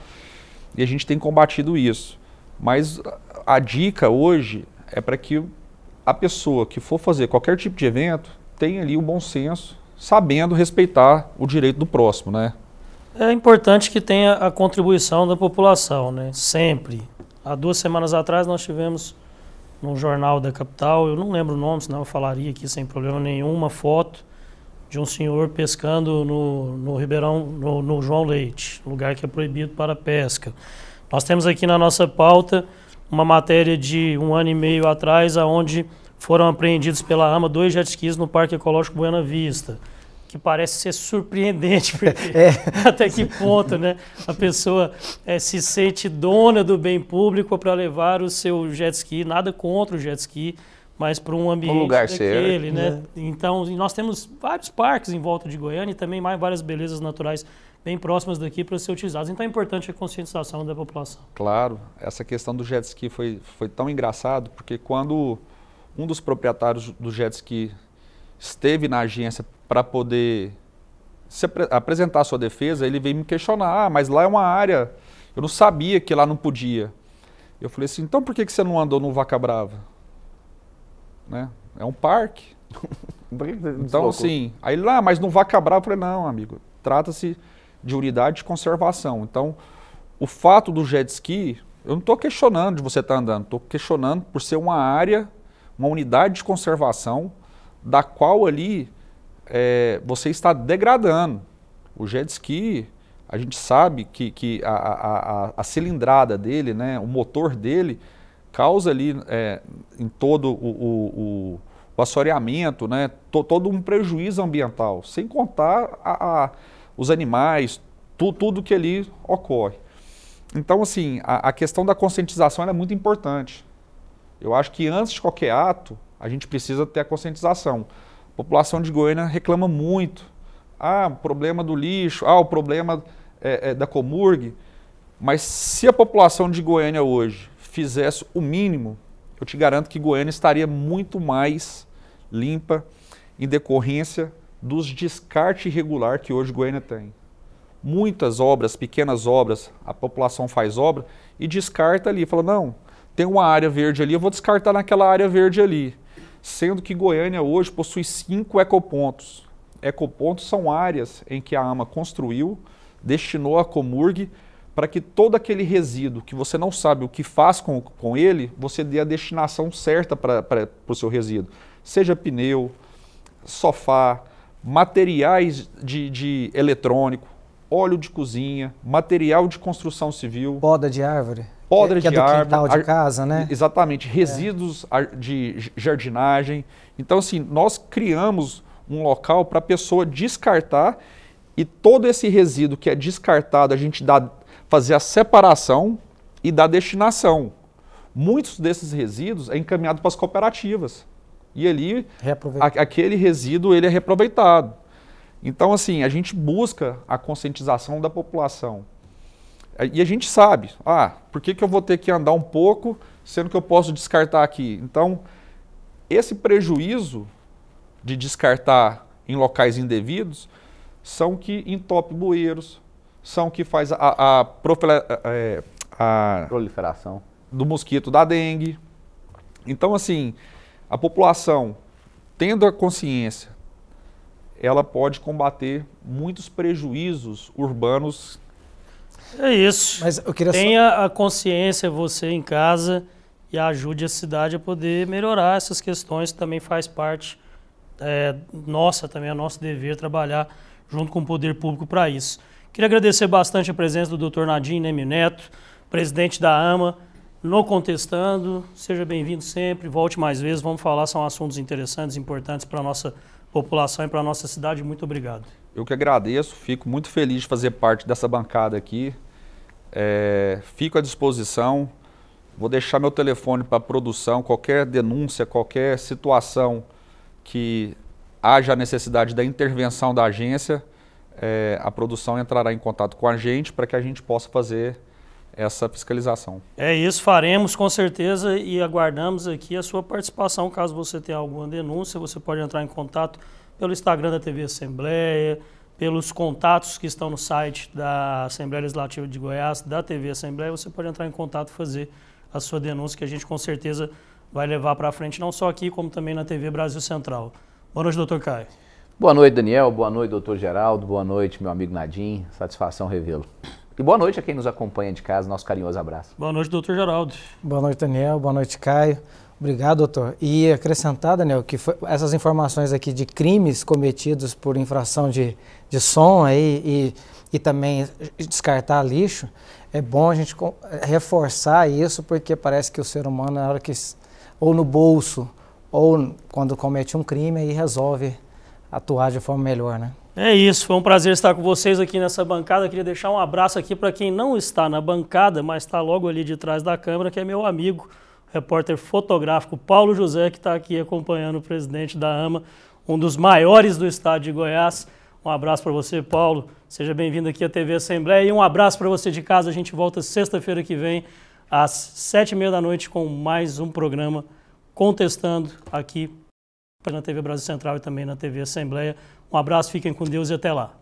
e a gente tem combatido isso. Mas a dica hoje é para que a pessoa que for fazer qualquer tipo de evento tenha ali o bom senso, sabendo respeitar o direito do próximo, né? É importante que tenha a contribuição da população, né? Sempre. Há duas semanas atrás nós tivemos num jornal da capital, eu não lembro o nome, senão eu falaria aqui sem problema nenhum, uma foto de um senhor pescando no, no Ribeirão, no, no João Leite, lugar que é proibido para pesca. Nós temos aqui na nossa pauta uma matéria de um ano e meio atrás, aonde foram apreendidos pela AMA dois jet skis no Parque Ecológico Buena Vista, que parece ser surpreendente, *laughs* porque é. até que ponto né, a pessoa é, se sente dona do bem público para levar o seu jet ski, nada contra o jet ski, mas para um ambiente um lugar daquele, ser. né? É. Então, nós temos vários parques em volta de Goiânia e também mais várias belezas naturais bem próximas daqui para ser utilizadas. Então é importante a conscientização da população. Claro, essa questão do jet ski foi, foi tão engraçado, porque quando um dos proprietários do jet ski esteve na agência para poder se apre apresentar sua defesa, ele veio me questionar, ah, mas lá é uma área, eu não sabia que lá não podia. Eu falei assim, então por que, que você não andou no Vaca Brava? Né? É um parque. *laughs* então assim, aí lá, ah, mas no Vaca Brava, eu falei, não amigo, trata-se de unidade de conservação. Então, o fato do jet ski, eu não estou questionando de você estar tá andando, estou questionando por ser uma área, uma unidade de conservação, da qual ali é, você está degradando. O jet ski, a gente sabe que, que a, a, a, a cilindrada dele, né, o motor dele, causa ali é, em todo o, o, o, o assoreamento, né, todo um prejuízo ambiental, sem contar a, a os animais, tu, tudo que ali ocorre. Então, assim, a, a questão da conscientização é muito importante. Eu acho que antes de qualquer ato, a gente precisa ter a conscientização. A população de Goiânia reclama muito. Ah, o problema do lixo, ah, o problema é, é, da Comurg. Mas se a população de Goiânia hoje fizesse o mínimo, eu te garanto que Goiânia estaria muito mais limpa em decorrência dos descarte irregular que hoje Goiânia tem. Muitas obras, pequenas obras, a população faz obra e descarta ali. Fala, não, tem uma área verde ali, eu vou descartar naquela área verde ali. Sendo que Goiânia hoje possui cinco ecopontos. Ecopontos são áreas em que a AMA construiu, destinou a Comurg para que todo aquele resíduo que você não sabe o que faz com, com ele, você dê a destinação certa para o seu resíduo. Seja pneu, sofá, materiais de, de eletrônico, óleo de cozinha, material de construção civil. Poda de árvore. Poda que, é de que é árvore. Quintal de casa, né? Exatamente, resíduos é. de jardinagem. Então, assim, nós criamos um local para a pessoa descartar e todo esse resíduo que é descartado, a gente dá, fazer a separação e dá destinação. Muitos desses resíduos é encaminhado para as cooperativas e ali a, aquele resíduo ele é reaproveitado. Então, assim, a gente busca a conscientização da população. É, e a gente sabe, ah, por que, que eu vou ter que andar um pouco, sendo que eu posso descartar aqui? Então, esse prejuízo de descartar em locais indevidos são que entope bueiros, são que faz a, a, é, é, a proliferação do mosquito da dengue. Então, assim, a população, tendo a consciência, ela pode combater muitos prejuízos urbanos. É isso. Mas eu queria Tenha só... a consciência você em casa e ajude a cidade a poder melhorar essas questões. Também faz parte é, nossa, também é nosso dever trabalhar junto com o poder público para isso. Queria agradecer bastante a presença do Dr. Nadim Nemi Neto, presidente da AMA, no Contestando. Seja bem-vindo sempre, volte mais vezes. Vamos falar, são assuntos interessantes, importantes para a nossa população e para a nossa cidade. Muito obrigado. Eu que agradeço, fico muito feliz de fazer parte dessa bancada aqui. É, fico à disposição, vou deixar meu telefone para produção, qualquer denúncia, qualquer situação que haja necessidade da intervenção da agência, é, a produção entrará em contato com a gente para que a gente possa fazer essa fiscalização. É isso, faremos com certeza e aguardamos aqui a sua participação. Caso você tenha alguma denúncia, você pode entrar em contato pelo Instagram da TV Assembleia, pelos contatos que estão no site da Assembleia Legislativa de Goiás, da TV Assembleia, você pode entrar em contato e fazer a sua denúncia, que a gente com certeza vai levar para frente, não só aqui, como também na TV Brasil Central. Boa noite, doutor Caio. Boa noite, Daniel. Boa noite, doutor Geraldo. Boa noite, meu amigo Nadim. Satisfação revê-lo. E boa noite a quem nos acompanha de casa, nosso carinhoso abraço. Boa noite, doutor Geraldo. Boa noite, Daniel. Boa noite, Caio. Obrigado, doutor. E acrescentar, Daniel, que essas informações aqui de crimes cometidos por infração de, de som aí, e, e também descartar lixo, é bom a gente reforçar isso, porque parece que o ser humano, na hora que, ou no bolso, ou quando comete um crime, aí resolve atuar de forma melhor, né? É isso, foi um prazer estar com vocês aqui nessa bancada. Queria deixar um abraço aqui para quem não está na bancada, mas está logo ali de trás da câmera, que é meu amigo, repórter fotográfico Paulo José, que está aqui acompanhando o presidente da AMA, um dos maiores do estado de Goiás. Um abraço para você, Paulo. Seja bem-vindo aqui à TV Assembleia e um abraço para você de casa. A gente volta sexta-feira que vem, às sete e meia da noite, com mais um programa contestando aqui na TV Brasil Central e também na TV Assembleia. Um abraço, fiquem com Deus e até lá.